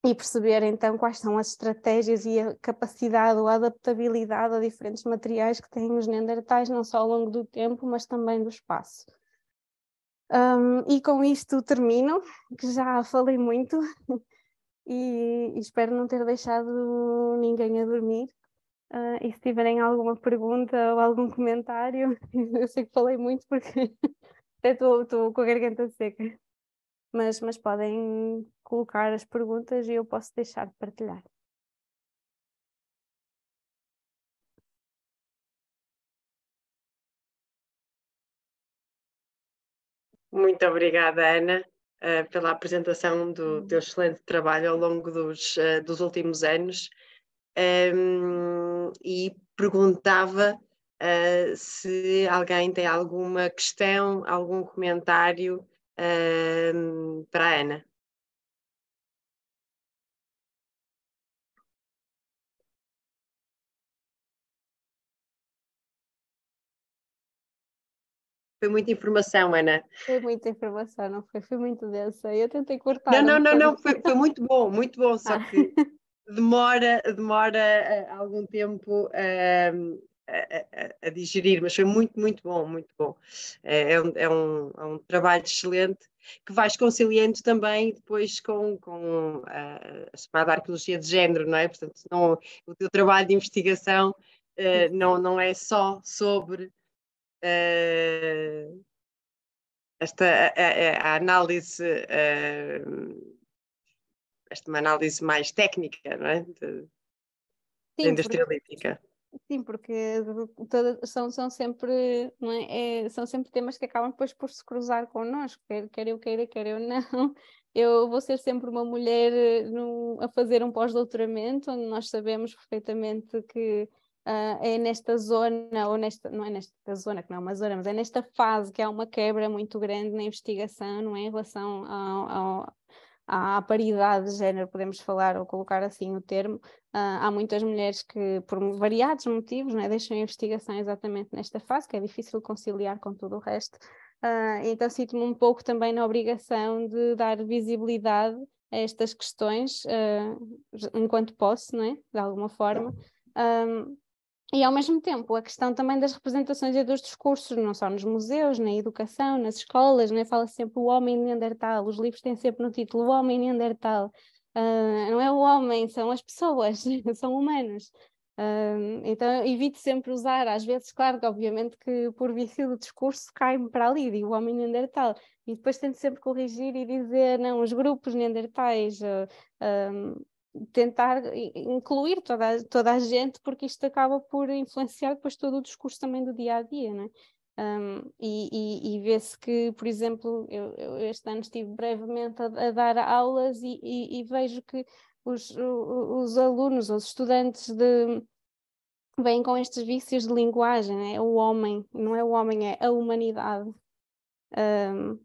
E perceber então quais são as estratégias e a capacidade ou a adaptabilidade a diferentes materiais que têm os neandertais, não só ao longo do tempo, mas também do espaço. Um, e com isto termino, que já falei muito e, e espero não ter deixado ninguém a dormir. Uh, e se tiverem alguma pergunta ou algum comentário, eu sei que falei muito porque até estou com a garganta seca, mas, mas podem colocar as perguntas e eu posso deixar de partilhar. Muito obrigada, Ana, eh, pela apresentação do, teu excelente trabalho ao longo dos, eh, dos últimos anos. Um, ehm, e perguntava uh, se alguém tem alguma questão, algum comentário uh, para a Ana. Foi muita informação, Ana. Foi muita informação, não foi? Foi muito densa. Eu tentei cortar. Não, não, não, não, foi, foi muito bom, muito bom, só ah. que demora, demora eh, algum tempo ehm, a, a, a, digerir, mas foi muito, muito bom, muito bom. Eh, é, um, é, um, é um trabalho excelente que vais conciliando também depois com, com eh, a, a chamada arqueologia de género, não é? Portanto, não, o teu trabalho de investigação uh, não, não é só sobre uh, esta a, a, é a análise, uh, esta é uma análise mais técnica, não é? De, Sim, Sim, porque toda, são, são, sempre, é? É, são sempre temas que acabam depois por se cruzar connosco, quer, quer eu queira, quer eu não. Eu vou ser sempre uma mulher eh, no, a fazer um pós-doutoramento, onde nós sabemos perfeitamente que uh, é nesta zona, ou nesta, não é nesta zona, que não é uma zona, mas é nesta fase que há uma quebra muito grande na investigação, não é? Em relação ao, ao à paridade de género, podemos falar ou colocar assim o termo, uh, há muitas mulheres que, por variados motivos, né, deixam a investigação exatamente nesta fase, que é difícil conciliar com todo o resto. Uh, então, sinto-me um pouco também na obrigação de dar visibilidade a estas questões, uh, enquanto posso, não é? de alguma forma. Um, e ao mesmo tempo, a questão também das representações e dos discursos, não só nos museus, na educação, nas escolas, né? fala sempre o homem Neandertal, os livros têm sempre no título o homem Neandertal. Uh, não é o homem, são as pessoas, são humanos. Uh, então evito sempre usar, às vezes, claro que obviamente que por vício do discurso cai-me para ali, digo o homem Neandertal, e depois tento sempre corrigir e dizer, não, os grupos Neandertais, uh, tentar incluir toda a, toda a gente, porque isto acaba por influenciar depois todo o discurso também do dia a dia, né? Um, e, e, e vê-se que, por exemplo, eu, eu, este ano estive brevemente a, a dar aulas e, e, vejo que os, os alunos, os estudantes de, vêm com estes vícios de linguagem, é né? o homem, não é o homem, é a humanidade. Um,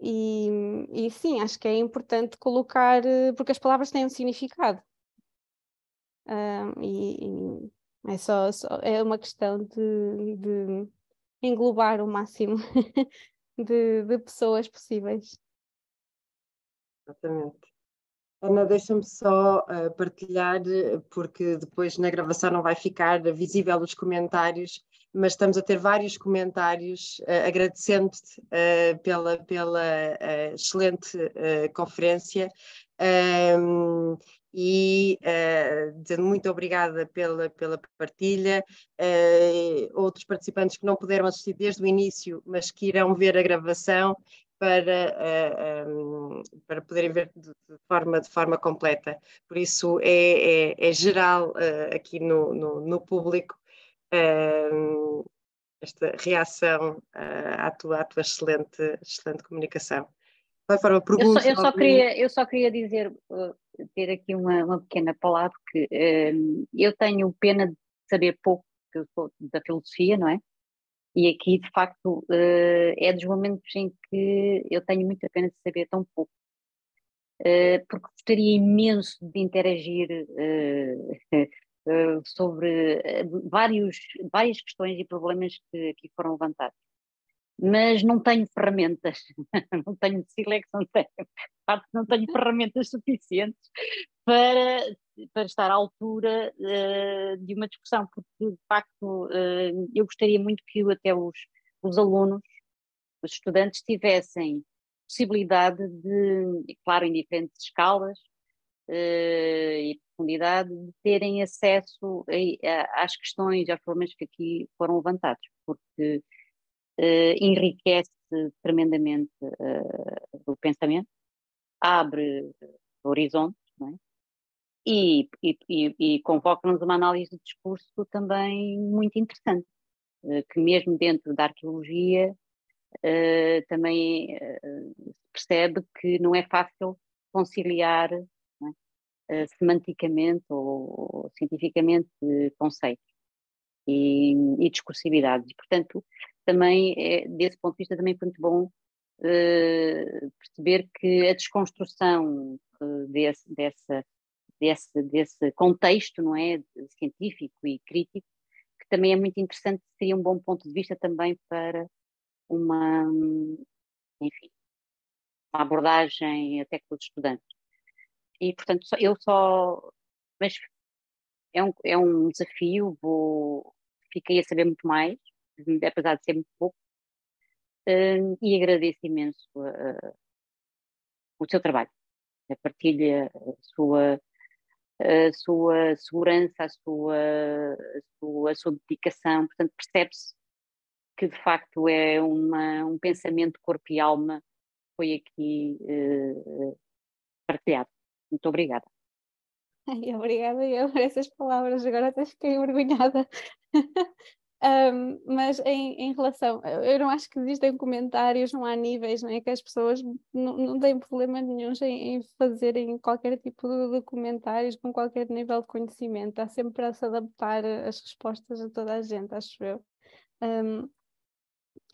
e, e sim, acho que é importante colocar, eh, porque as palavras têm um significado. e, e, é só, só, é uma questão de, de englobar o máximo de, de, pessoas possíveis. Exatamente. Ana, deixa-me só uh, partilhar, eh, porque depois na gravação não vai ficar visível os comentários mas estamos a ter vários comentários uh, agradecendo-te uh, pela, pela uh, excelente conferência um, ehm, e dizendo muito obrigada pela, pela partilha. outros participantes que não puderam assistir desde o início, mas que irão ver a gravação para, um, ehm, para poderem ver de, de, forma, de forma completa. Por isso é, é, é geral aqui no, no, no público uh, esta reação ah, à tua, à tua excelente, excelente comunicação. Forma, eu, só, eu, só queria, eu só queria dizer, ah, ter aqui uma, uma pequena palavra, que eu tenho pena de saber pouco, porque eu sou da filosofia, não é? E aqui, de facto, uh, é dos momentos em que eu tenho muita pena de saber tão pouco, uh, porque gostaria imenso de interagir uh, eh, sobre eh, vários, várias questões e problemas que aqui foram levantados. Mas não tenho ferramentas, não tenho silex, não tenho, não tenho ferramentas suficientes para, para estar à altura uh, de uma discussão, porque de facto eu gostaria muito que até os, os alunos, os estudantes, tivessem possibilidade de, claro, em diferentes escalas, eh, e profundidade de terem acesso a, a, às questões e aos problemas que aqui foram levantados, porque eh, enriquece tremendamente eh, o pensamento, abre horizontes é? e, e, e convoca-nos uma análise de discurso também muito interessante, que mesmo dentro da arqueologia também se percebe que não é fácil conciliar eh, semanticamente ou, cientificamente eh, conceitos e, e discursividades. E, portanto, também, é, desse ponto de vista, também foi muito bom Uh, perceber que a desconstrução uh, desse, dessa, desse, desse contexto não é, científico e crítico, que também é muito interessante, seria um bom ponto de vista também para uma, enfim, uma abordagem até com os estudantes. E, portanto, eu só. Mas é um, é um desafio, vou, fiquei a saber muito mais, apesar de ser muito pouco, uh, e agradeço imenso uh, o seu trabalho, a partilha, a sua, a sua segurança, a sua, a sua, a sua dedicação, portanto, percebe-se que de facto é uma, um pensamento corpo e alma foi aqui uh, partilhado. Muito obrigada. Ai, obrigada eu por essas palavras, agora até fiquei envergonhada. um, mas em, em, relação, eu não acho que existem comentários, não há níveis, não é? Que as pessoas não, têm problema nenhum em, em fazerem qualquer tipo de, de comentários com qualquer nível de conhecimento, há sempre para se adaptar as respostas a toda a gente, acho eu. Um,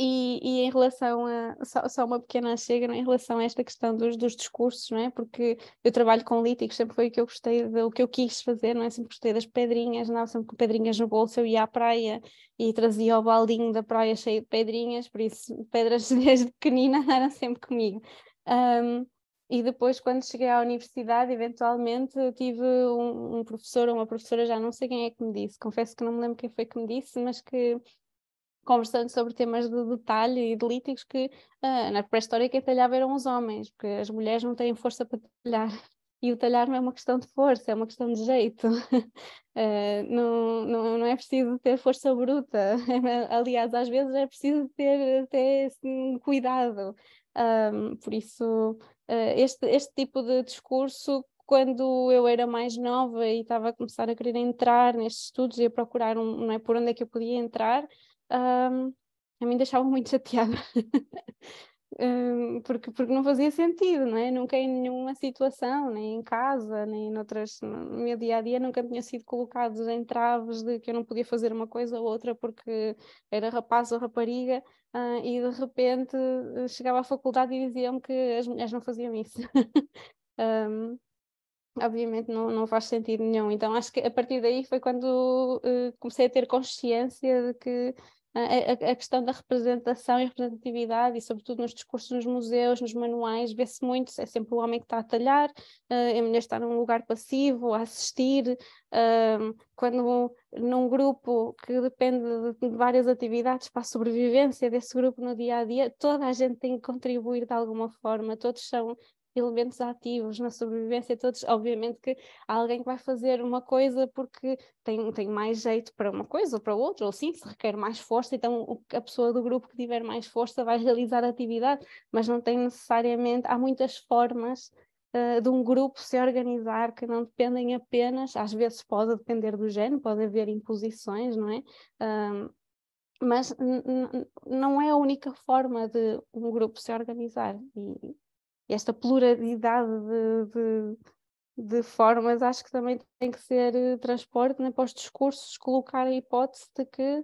e, e, em relação a, só, só uma pequena chega é? em relação a esta questão dos, dos discursos, não é? Porque eu trabalho com líticos, sempre foi o que eu gostei, de, o que eu quis fazer, não é? Sempre gostei das pedrinhas, não, sempre com pedrinhas no bolso, eu ia à praia e trazia o baldinho da praia cheio de pedrinhas, por isso pedras desde pequenina eram sempre comigo. Um, e depois, quando cheguei à universidade, eventualmente tive um, um professor ou uma professora, já não sei quem é que me disse, confesso que não me lembro quem foi que me disse, mas que conversando sobre temas de detalhe e de líticos que uh, na pré-história quem talhava eram os homens, porque as mulheres não têm força para talhar. E o talhar não é uma questão de força, é uma questão de jeito. Uh, não, não, não é preciso ter força bruta. Aliás, às vezes é preciso ter até assim, cuidado. Um, ah, por isso, uh, este, este tipo de discurso quando eu era mais nova e estava a começar a querer entrar nestes estudos e a procurar um, não é, por onde é que eu podia entrar, um, a mim deixava muito chateada. porque, porque não fazia sentido, não é? Nunca em nenhuma situação, nem em casa, nem noutras, no meu dia a dia, nunca tinha sido colocados em traves de que eu não podia fazer uma coisa ou outra porque era rapaz ou rapariga uh, e de repente eh, chegava à faculdade e diziam que as mulheres não faziam isso. um, obviamente não, não faz sentido nenhum. Então acho que a partir daí foi quando uh, comecei a ter consciência de que a, questão da representação e representatividade, e sobretudo nos discursos nos museus, nos manuais, vê-se muito, é sempre o homem que está a talhar, eh, a mulher está num lugar passivo, a assistir, ehm, quando num grupo que depende de várias atividades para a sobrevivência desse grupo no dia a dia, toda a gente tem que contribuir de alguma forma, todos são elementos ativos na sobrevivência, todos, obviamente que há alguém que vai fazer uma coisa porque tem, tem mais jeito para uma coisa ou para outra, ou sim, se requer mais força, então a pessoa do grupo que tiver mais força vai realizar a atividade, mas não tem necessariamente, há muitas formas eh, de um grupo se organizar que não dependem apenas, às vezes pode depender do género, pode haver imposições, não é? mas não é a única forma de um grupo se organizar e esta pluralidade de, de, de, formas, acho que também tem que ser eh, transporte né, para os discursos, colocar a hipótese de que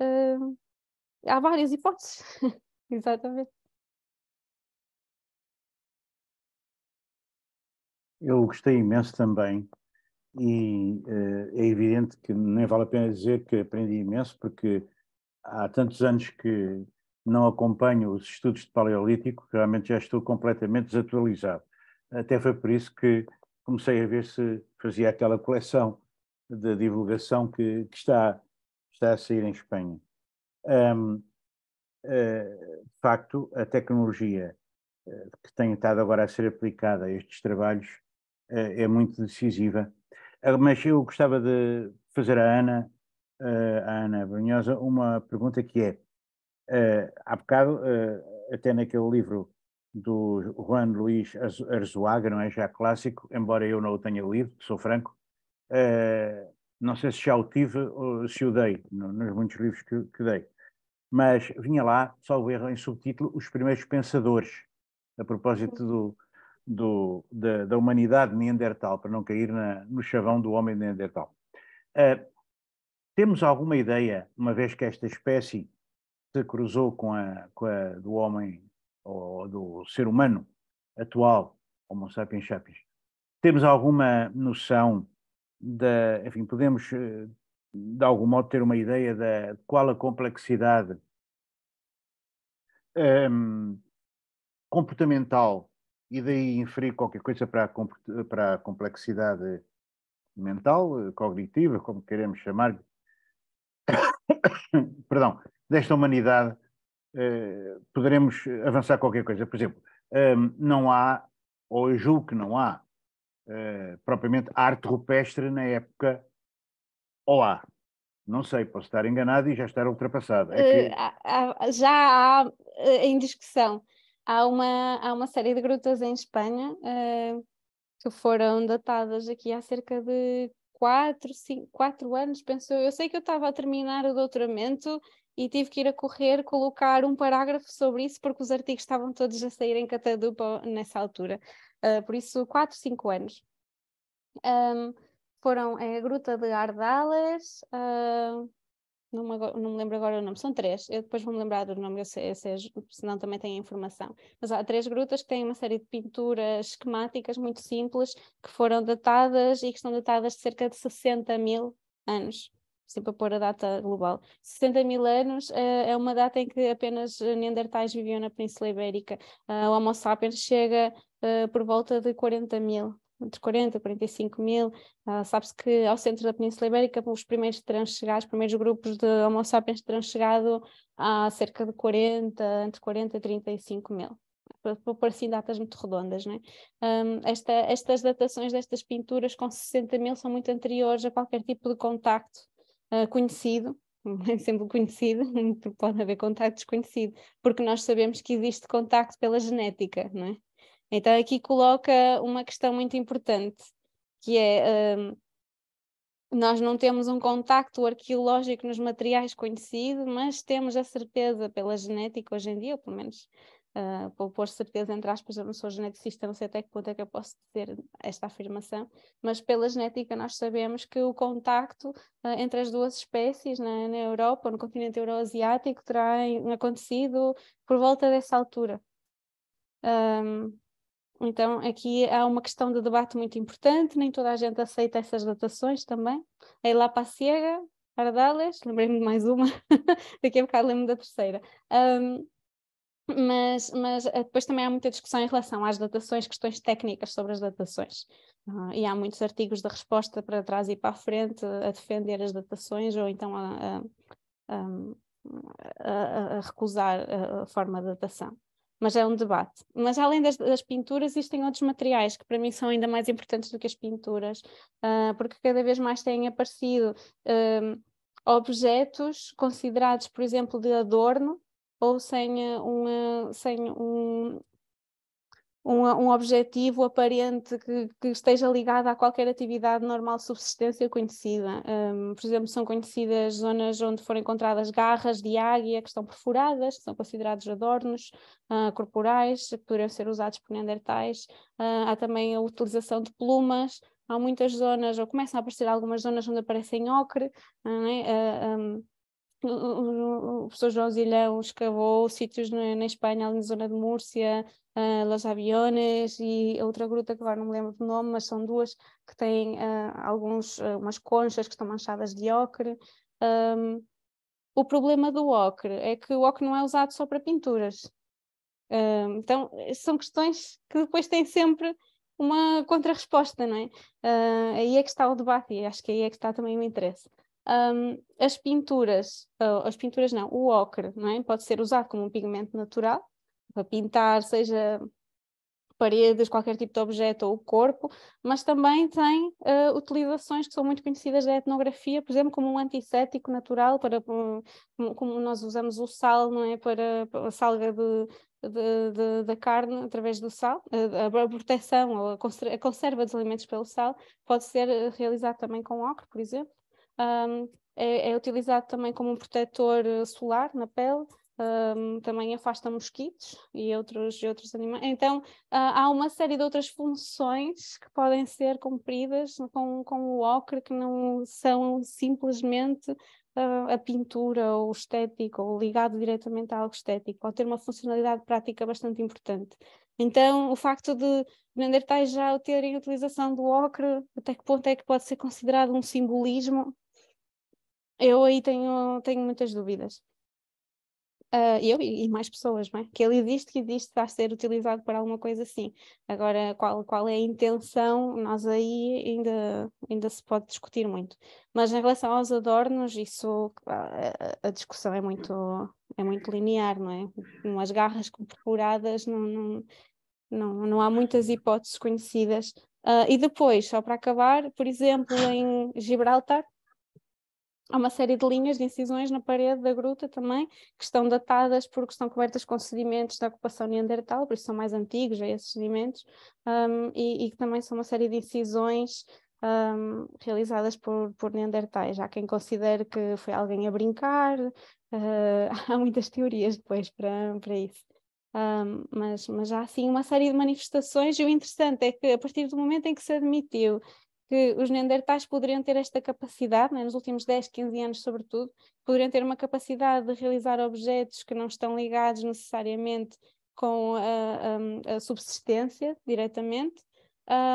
uh, há várias hipóteses. Exatamente. Eu gostei imenso também, e uh, é evidente que nem vale a pena dizer que aprendi imenso, porque há tantos anos que não acompanho os estudos de paleolítico, realmente já estou completamente desatualizado. Até foi por isso que comecei a ver se fazia aquela coleção de divulgação que, que está, está a sair em Espanha. Um, uh, eh, de facto, a tecnologia eh, que tem estado agora a ser aplicada a estes trabalhos uh, é muito decisiva. Ah, mas eu gostava de fazer à Ana, uh, à Ana Brunhosa, uma pergunta que é, Uh, há bocado, uh, até naquele livro do Juan Luís Arzuaga, não é já clássico, embora eu não o tenha lido, sou franco, uh, não sei se já o tive ou se o dei, no, nos muitos livros que, que, dei, mas vinha lá, salvo erro, em subtítulo, Os Primeiros Pensadores, a propósito do, do, da, da, humanidade neandertal, para não cair na, no chavão do homem neandertal. temos alguma ideia, uma vez que esta espécie se cruzou com a, com a do homem ou do ser humano atual, Homo sapiens sapiens, temos alguma noção da, enfim, podemos eh, de algum modo ter uma ideia da de qual a complexidade um, ehm, comportamental e daí inferir qualquer coisa para a, para a complexidade mental, eh, cognitiva, como queremos chamar, perdão, desta humanidade uh, poderemos avançar qualquer coisa. Por exemplo, um, ehm, não há, ou eu julgo que não há, uh, propriamente arte rupestre na época ou há. Não sei, posso estar enganado e já estar ultrapassado. É eh, que... já há em discussão. Há uma, há uma série de grutas em Espanha que foram datadas aqui há cerca de 4, 5, anos, pensou eu. sei que eu estava a terminar o doutoramento e tive que ir a correr colocar um parágrafo sobre isso porque os artigos estavam todos a sair em catadupa nessa altura. Uh, por isso, 4, 5 anos. Um, foram é, a Gruta de Ardalas, uh, não, me, não, me, lembro agora o nome, são três, eu depois vou-me lembrar do nome, senão também tem a informação. Mas há três grutas que têm uma série de pinturas esquemáticas muito simples, que foram datadas e que estão datadas de cerca de 60 mil anos sempre a pôr a data global. 60 mil anos uh, é uma data em que apenas neandertais viviam na Península Ibérica. Uh, o Homo sapiens chega uh, por volta de 40 mil, entre 40 e 45 mil. Ah, sabe-se que ao centro da Península Ibérica os primeiros terão chegado, os primeiros grupos de Homo sapiens terão chegado a cerca de 40, entre 40 e 35 mil para pôr assim datas muito redondas, né? Um, esta, estas datações destas pinturas com 60 mil são muito anteriores a qualquer tipo de contacto ah, conhecido, sempre conhecido, porque pode haver contacto desconhecido, porque nós sabemos que existe contacto pela genética, não é? Então aqui coloca uma questão muito importante, que é um, ah, nós não temos um contacto arqueológico nos materiais conhecido, mas temos a certeza pela genética hoje em dia, ou pelo menos uh, vou pôr certeza entre aspas, eu não sou geneticista, não sei até que ponto é que eu posso dizer esta afirmação, mas pela genética nós sabemos que o contacto uh, entre as duas espécies na, né, na Europa, no continente euroasiático, terá acontecido por volta dessa altura. Um, então, aqui há uma questão de debate muito importante, nem toda a gente aceita essas datações também. A Ilá Paciega, Ardales, lembrei-me de mais uma, daqui a bocado lembro da terceira. Um, mas, mas eh, depois também há muita discussão em relação às datações, questões técnicas sobre as datações. Uh, e há muitos artigos de resposta para trás e para a frente a defender as datações ou então a, a, a, a recusar a, forma de datação. Mas é um debate. Mas além das, das, pinturas, existem outros materiais que para mim são ainda mais importantes do que as pinturas, uh, porque cada vez mais têm aparecido uh, objetos considerados, por exemplo, de adorno, ou sem, eh, uma, eh, sem um, um, eh, um objetivo aparente que, que, esteja ligado a qualquer atividade normal de subsistência conhecida. Um, por exemplo, são conhecidas zonas onde foram encontradas garras de águia que estão perfuradas, que são considerados adornos uh, corporais, que poderiam ser usados por neandertais. Uh, há também a utilização de plumas. Há muitas zonas, ou começam a aparecer algumas zonas onde aparecem ocre, uh, é? ah, um, o professor Zilhão escavou sítios na, na, Espanha, ali na zona de Múrcia, uh, Las Aviones e outra gruta que agora não me lembro do nome, mas são duas que têm uh, alguns, uh, umas conchas que estão manchadas de ocre. Um, o problema do ocre é que o ocre não é usado só para pinturas. Um, então, são questões que depois têm sempre uma contrarresposta, não é? aí é que está o debate e acho que aí é que está também o interesse. Um, as pinturas, as pinturas não, o ocre, não é? Pode ser usado como um pigmento natural para pintar, seja paredes, qualquer tipo de objeto ou corpo, mas também tem uh, utilizações que são muito conhecidas da etnografia, por exemplo, como um antisséptico natural, para, um, como nós usamos o sal, não é? Para, para a salga de, de, de, da carne através do sal, eh, a, a proteção ou a, conserva dos alimentos pelo sal, pode ser eh, realizado também com ocre, por exemplo. Um, é, é, utilizado também como um protetor eh, solar na pele, um, também afasta mosquitos e outros, e outros animais. Então, uh, há uma série de outras funções que podem ser cumpridas com, com o ocre que não são simplesmente uh, a pintura ou estético ou ligado diretamente a algo estético, pode ter uma funcionalidade prática bastante importante. Então, o facto de Neandertais já terem a utilização do ocre, até que ponto é que pode ser considerado um simbolismo eu aí tenho, tenho muitas dúvidas. Uh, eu e, mais pessoas, não é? Que ele existe, que existe, está a ser utilizado para alguma coisa assim. Agora, qual, qual é a intenção, nós aí ainda, ainda se pode discutir muito. Mas em relação aos adornos, isso, a, a discussão é muito, é muito linear, não é? Com as garras perfuradas, não, não, não, não há muitas hipóteses conhecidas. Uh, e depois, só para acabar, por exemplo, em Gibraltar, há uma série de linhas de incisões na parede da gruta também, que estão datadas porque estão cobertas com sedimentos da ocupação neandertal, por isso são mais antigos já é, esses sedimentos, um, e, que também são uma série de incisões um, realizadas por, por neandertais. Há quem considere que foi alguém a brincar, uh, há muitas teorias depois para, para isso. Um, mas, mas há sim uma série de manifestações, e o interessante é que, a partir do momento em que se admitiu que os neandertais poderiam ter esta capacidade, né, nos últimos 10, 15 anos sobretudo, poderiam ter uma capacidade de realizar objetos que não estão ligados necessariamente com a, a, a subsistência diretamente,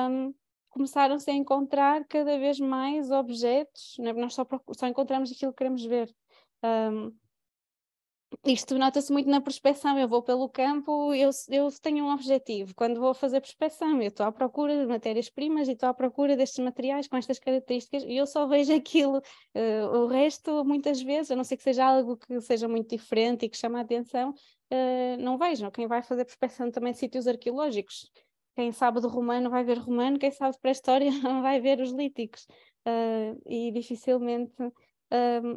um, começaram-se a encontrar cada vez mais objetos, né? nós só, só encontramos aquilo que queremos ver. Um, isto nota-se muito na prospeção. Eu vou pelo campo, eu, eu tenho um objetivo. Quando vou fazer prospeção, eu estou à procura de matérias-primas e estou à procura destes materiais com estas características e eu só vejo aquilo. Uh, o resto, muitas vezes, a não ser que seja algo que seja muito diferente e que chame a atenção, uh, não vejam. Quem vai fazer prospeção também de sítios arqueológicos. Quem sabe de romano vai ver romano, quem sabe de pré-história vai ver os líticos. Uh, e dificilmente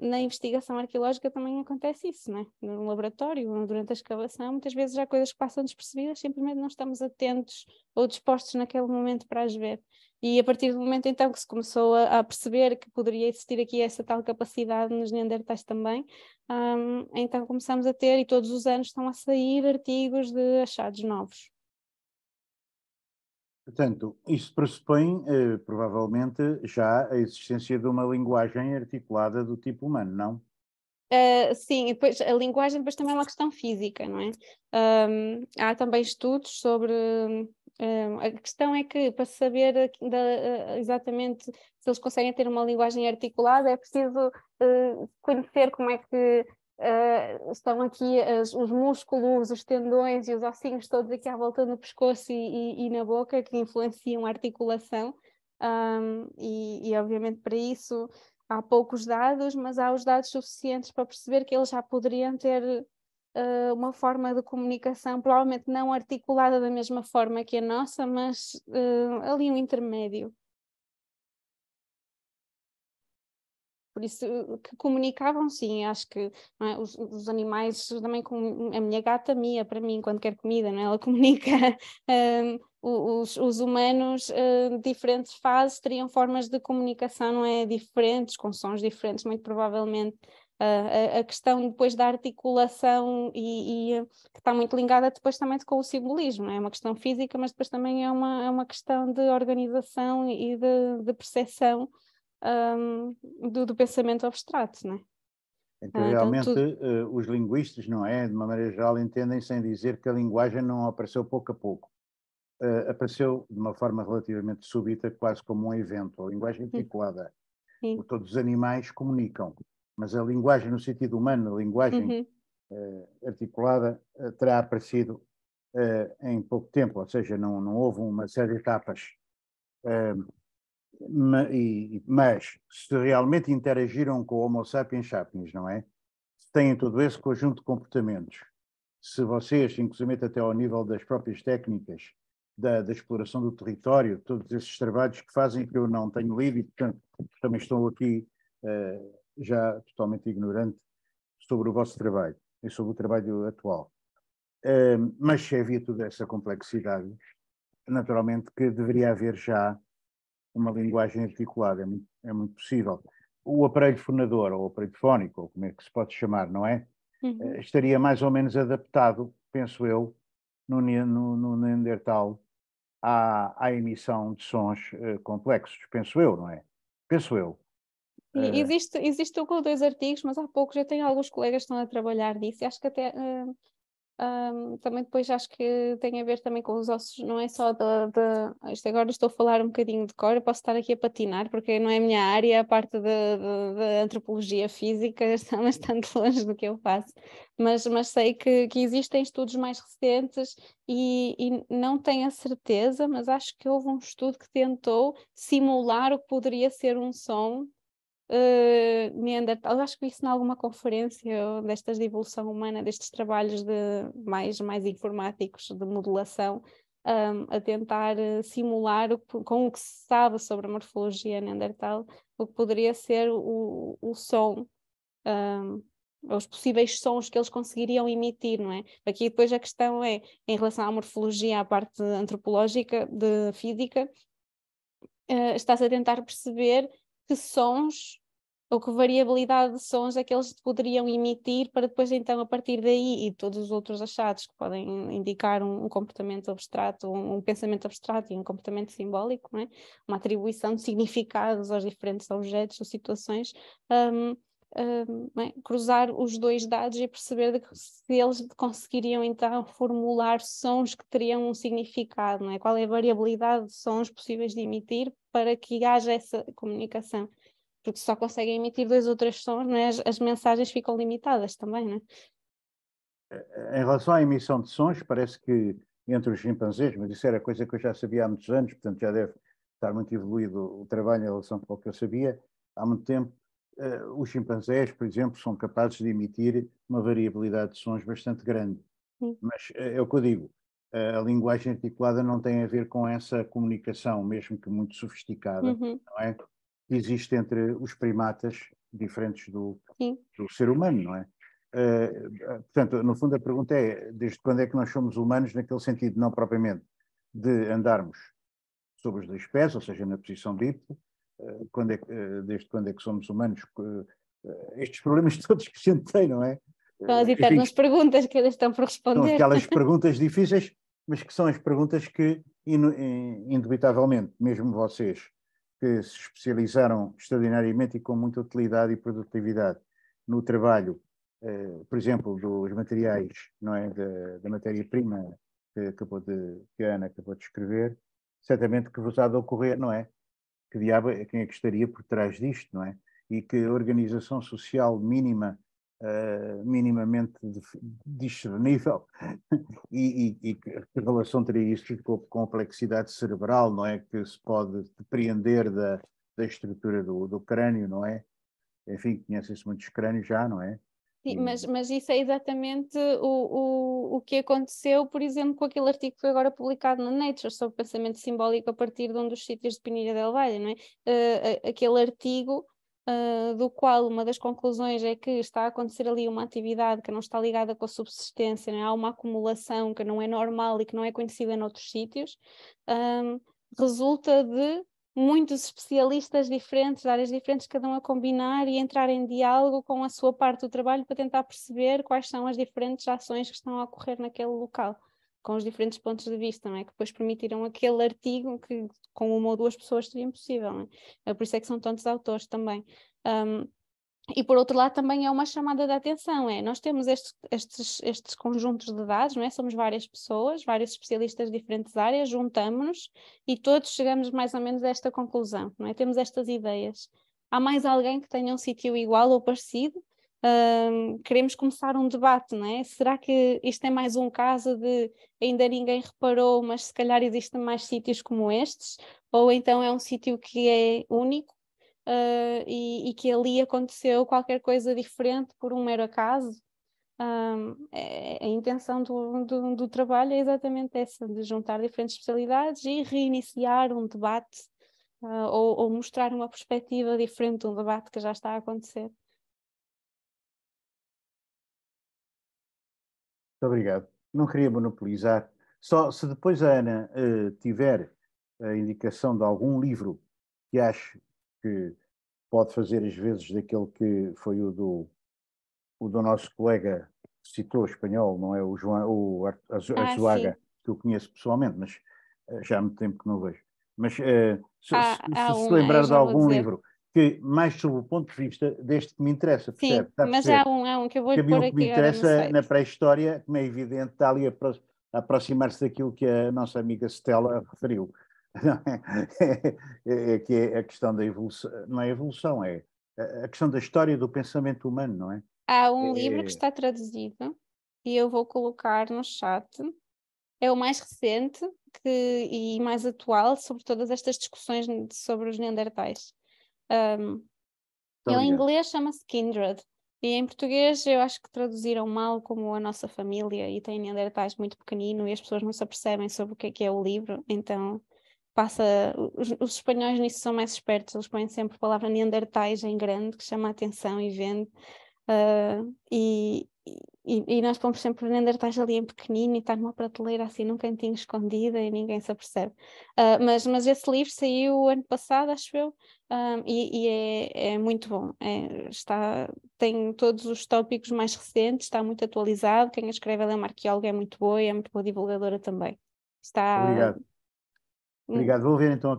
na investigação arqueológica também acontece isso, né? No laboratório, durante a escavação, muitas vezes há coisas que passam despercebidas, simplesmente não estamos atentos ou dispostos naquele momento para as ver. E a partir do momento então que se começou a, a perceber que poderia existir aqui essa tal capacidade nos Neandertais também, um, então começamos a ter, e todos os anos estão a sair artigos de achados novos. Portanto, isso pressupõe, eh, provavelmente, já a existência de uma linguagem articulada do tipo humano, não? Uh, sim, depois a linguagem depois também é uma questão física, não é? Um, há também estudos sobre. Um, a questão é que para saber da, eh, exatamente se eles conseguem ter uma linguagem articulada é preciso uh, conhecer como é que uh, estão aqui as, os músculos, os tendões e os ossinhos todos aqui à volta do pescoço e, e, e na boca que influenciam a articulação. Um, e, e, obviamente para isso há poucos dados, mas há os dados suficientes para perceber que eles já poderiam ter uh, uma forma de comunicação, provavelmente não articulada da mesma forma que a nossa, mas uh, ali um intermédio. Por isso, eh, que comunicavam sim, acho que é? os, os, animais também, com a minha gata mia para mim quando quer comida, não é? ela comunica. Um, os, os, humanos uh, diferentes fases teriam formas de comunicação não é diferentes com sons diferentes muito provavelmente uh, a, a, questão depois da articulação e, e que está muito ligada depois também com o simbolismo é? é uma questão física mas depois também é uma é uma questão de organização e de, de percepção um, do, do, pensamento abstrato, não é? é ah, então, realmente, então tu... Eh, os linguistas, não é? De uma maneira geral, entendem sem dizer que a linguagem não apareceu pouco a pouco. Uh, apareceu de uma forma relativamente súbita, quase como um evento, a linguagem articulada. É Sim. Todos os animais comunicam, mas a linguagem no sentido humano, a linguagem uhum. uh, articulada, terá aparecido em pouco tempo, ou seja, não, não houve uma série de etapas. Uh, mas se realmente interagiram com o Homo sapiens sapiens, não é? Se têm todo esse conjunto de comportamentos, se vocês, inclusive até ao nível das próprias técnicas da, da exploração do território, todos esses trabalhos que fazem que eu não tenho lido e, portanto, também estou aqui uh, já totalmente ignorante sobre o vosso trabalho e sobre o trabalho atual. Uh, mas se havia toda essa complexidade, naturalmente que deveria haver já uma linguagem articulada, é muito, é muito possível. O aparelho fonador, ou aparelho fónico, ou como é que se pode chamar, não é? Uhum. Eh, estaria mais ou menos adaptado, penso eu, no, no, no Neandertal à, à, emissão de sons uh, complexos, penso eu, não é? Penso eu. Sim, eh, existe, existe o com dois artigos, mas há pouco já tenho alguns colegas que estão a trabalhar nisso e acho que até uh, um, também depois acho que tem a ver também com os ossos, não é só da. De... Isto agora estou a falar um bocadinho de cor, eu posso estar aqui a patinar, porque não é a minha área, a parte da antropologia física está bastante longe do que eu faço, mas, mas sei que, que existem estudos mais recentes e, e não tenho a certeza, mas acho que houve um estudo que tentou simular o que poderia ser um som eh, neandertal, acho que isso em alguma conferência destas de evolução humana, destes trabalhos de mais, mais informáticos de modelação, um, a tentar eh, simular o, com o que se sabe sobre a morfologia Neandertal, o que poderia ser o, o som. Um, os possíveis sons que eles conseguiriam emitir, não é? Aqui depois a questão é, em relação à morfologia, à parte antropológica, de física, uh, está-se a tentar perceber que sons ou que variabilidade de sons é que eles poderiam emitir para depois então a partir daí e todos os outros achados que podem indicar um, um comportamento abstrato, um, um, pensamento abstrato e um comportamento simbólico, é? uma atribuição de significados aos diferentes objetos ou situações, um, uh, bem, cruzar os dois dados e perceber se eles conseguiriam então formular sons que teriam um significado, não é? qual é a variabilidade de sons possíveis de emitir para que haja essa comunicação. Porque só conseguem emitir dois ou três sons, não é? as, as mensagens ficam limitadas também. Não é? Eh, em relação à emissão de sons, parece que entre os chimpanzés, mas isso era coisa que eu já sabia há muitos anos, portanto já deve estar muito evoluído o trabalho em relação ao que eu sabia há muito tempo, Uh, os chimpanzés, por exemplo, são capazes de emitir uma variabilidade de sons bastante grande. Sim. Mas uh, é o que eu digo, uh, a linguagem articulada não tem a ver com essa comunicação, mesmo que muito sofisticada, uhum. não é? Que existe entre os primatas diferentes do, do ser humano, não é? Eh, portanto, no fundo a pergunta é, desde quando é que nós somos humanos naquele sentido, não propriamente de andarmos sobre os dois pés, ou seja, na posição dita, eh, quando é, eh, desde quando é que somos humanos, eh, estes problemas todos que sentei, não é? São as eternas Enfim, perguntas que eles estão por responder. São aquelas perguntas difíceis, mas que são as perguntas que, indubitavelmente, mesmo vocês que se especializaram extraordinariamente e com muita utilidade e produtividade no trabalho, por exemplo, dos materiais, não é? Da, da matéria-prima que, acabou de, que a Ana acabou de escrever, certamente que vos há de ocorrer, não é? que diabo, é, quem é que estaria por trás disto, não é? E que organização social mínima, uh, minimamente discernível, e, e, e, que relação teria isto com a complexidade cerebral, não é? Que se pode depreender da, da estrutura do, do crânio, não é? Enfim, conhecem-se muitos crânios já, não é? Hum. mas, mas isso é exatamente o, o, o que aconteceu, por exemplo, com aquele artigo que foi agora publicado na Nature sobre pensamento simbólico a partir de um dos sítios de Pinilha del Valle, não é? Uh, aquele artigo Uh, do qual uma das conclusões é que está a acontecer ali uma atividade que não está ligada com a subsistência, é? há uma acumulação que não é normal e que não é conhecida noutros sítios, um, ehm, resulta de muitos especialistas diferentes, de áreas diferentes, cada um a combinar e entrar em diálogo com a sua parte do trabalho para tentar perceber quais são as diferentes ações que estão a ocorrer naquele local, com os diferentes pontos de vista, não é? que depois permitiram aquele artigo que com uma ou duas pessoas seria impossível. Não é? é por isso é que são tantos autores também. Um, e por outro lado também é uma chamada de atenção, é nós temos este, estes, estes conjuntos de dados, não é? somos várias pessoas, vários especialistas de diferentes áreas, juntamos-nos e todos chegamos mais ou menos a esta conclusão, não é? temos estas ideias. Há mais alguém que tenha um sítio igual ou parecido? Um, queremos começar um debate, não é? Será que isto é mais um caso de ainda ninguém reparou, mas se calhar existem mais sítios como estes? Ou então é um sítio que é único? uh, e, e, que ali aconteceu qualquer coisa diferente por um mero acaso. Um, é, a intenção do, do, do, trabalho é exatamente essa, de juntar diferentes especialidades e reiniciar um debate uh, ou, ou mostrar uma perspectiva diferente de um debate que já está a acontecer. Muito obrigado. Não queria monopolizar. Só se depois a Ana uh, tiver a indicação de algum livro que ache que pode fazer as vezes daquele que foi o do, o do nosso colega que citou espanhol, não é? O João o Azuaga, ah, que eu conheço pessoalmente, mas eh, já há muito tempo que não vejo. Mas uh, se, ah, se, se, se, lembrar de algum livro que mais sob o ponto de vista deste que me interessa, percebe? Sim, mas há um, há um que eu vou lhe pôr aqui. que me interessa é na pré-história, como é evidente, está ali a, aproximar-se daquilo que a nossa amiga Stella referiu. É? É, é, que é a questão da evolução, não é evolução, é a questão da história do pensamento humano, não é? Há um é, livro que está traduzido e eu vou colocar no chat. É o mais recente que, e mais atual sobre todas estas discussões sobre os Neandertais. Um, então, ele em inglês chama-se Kindred e em português eu acho que traduziram mal como a nossa família e tem Neandertais muito pequenino e as pessoas não se apercebem sobre o que é, que é o livro, então passa. Os, os, espanhóis nisso são mais espertos, eles põem sempre a palavra neandertais em grande, que chama a atenção e vende. Uh, e, e, e, nós pomos sempre Neandertais ali em pequenino e está numa prateleira assim num cantinho escondida e ninguém se apercebe. Uh, mas, mas esse livro saiu ano passado, acho eu, um, ah, e, e é, é, muito bom. É, está, tem todos os tópicos mais recentes, está muito atualizado. Quem escreve ela é uma arqueóloga, é muito boa e é muito boa divulgadora também. Está, Obrigado. Hum. Obrigado. Vou ver então.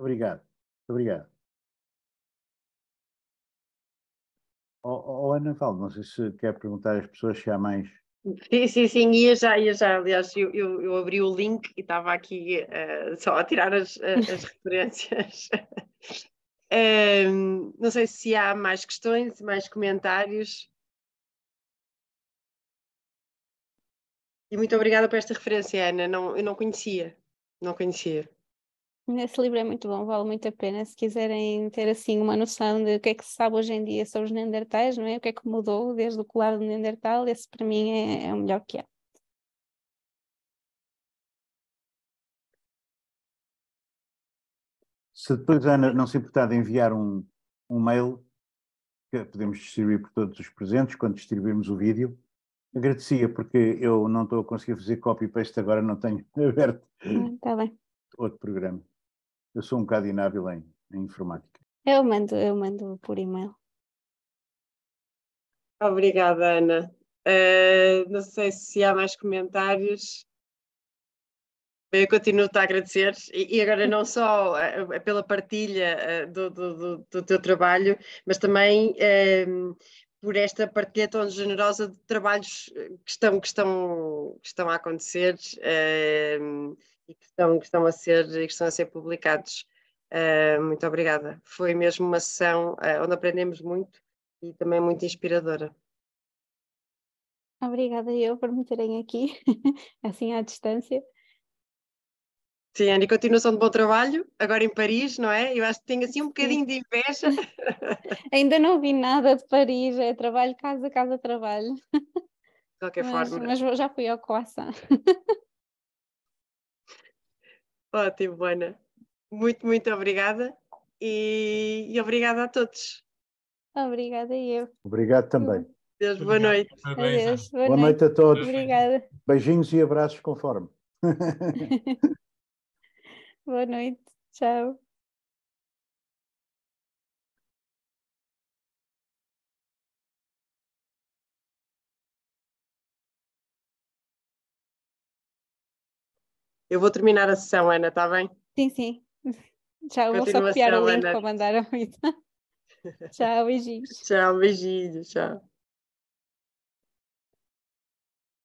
Obrigado. Obrigado. Oh, oh, Ana Valdo, não sei se quer perguntar às pessoas se há mais. Sim, sim, sim, ia já, ia já. Aliás, eu, eu, eu abri o link e estava aqui uh, só a tirar as, eh, as referências. um, não sei se há mais questões, mais comentários. E muito obrigada por esta referência, Ana. Não, eu não conhecia, não conhecia. Esse livro é muito bom, vale muito a pena. Se quiserem ter assim uma noção de o que é que se sabe hoje em dia sobre os Neandertais, não é? O que é que mudou desde o colar do Neandertal, esse para mim é, é o melhor que há. Se depois Ana não se importar de enviar um, um mail, que podemos distribuir por todos os presentes quando distribuirmos o vídeo, Agradecia, porque eu não estou a conseguir fazer copy-paste agora, não tenho aberto hum, tá outro programa. Eu sou um bocado inábil em, em informática. Eu mando, eu mando por e-mail. Obrigada, Ana. Uh, não sei se há mais comentários. Eu continuo a agradecer e agora não só eh, eh, pela partilha do, do, do, do teu trabalho, mas também por esta partilha tão generosa de trabalhos eh, que estão, que estão, que estão a acontecer uh, e que estão, que, estão a ser, que estão a ser publicados. Uh, muito obrigada. Foi mesmo uma sessão uh, onde aprendemos muito e também muito inspiradora. Obrigada eu por me terem aqui, assim à distância. Sim, Ana, e continuação de bom trabalho, agora em Paris, não é? Eu acho que tenho assim um bocadinho de inveja. Ainda não vi nada de Paris, é trabalho, casa, casa, trabalho. De qualquer mas, forma. Mas já fui ao croissant. Ótimo, Ana. Muito, muito obrigada e, e obrigada a todos. Obrigada eu. Obrigado também. Deus, boa noite. Adeus, boa, boa noite. noite a todos. Obrigada. Beijinhos e abraços conforme. Boa noite. Tchau. Eu vou terminar a sessão, Ana, está bem? Sim, sim. Tchau, vou só copiar o link Ana. para mandar a Ita. tchau, beijinhos. Tchau, beijinhos, tchau.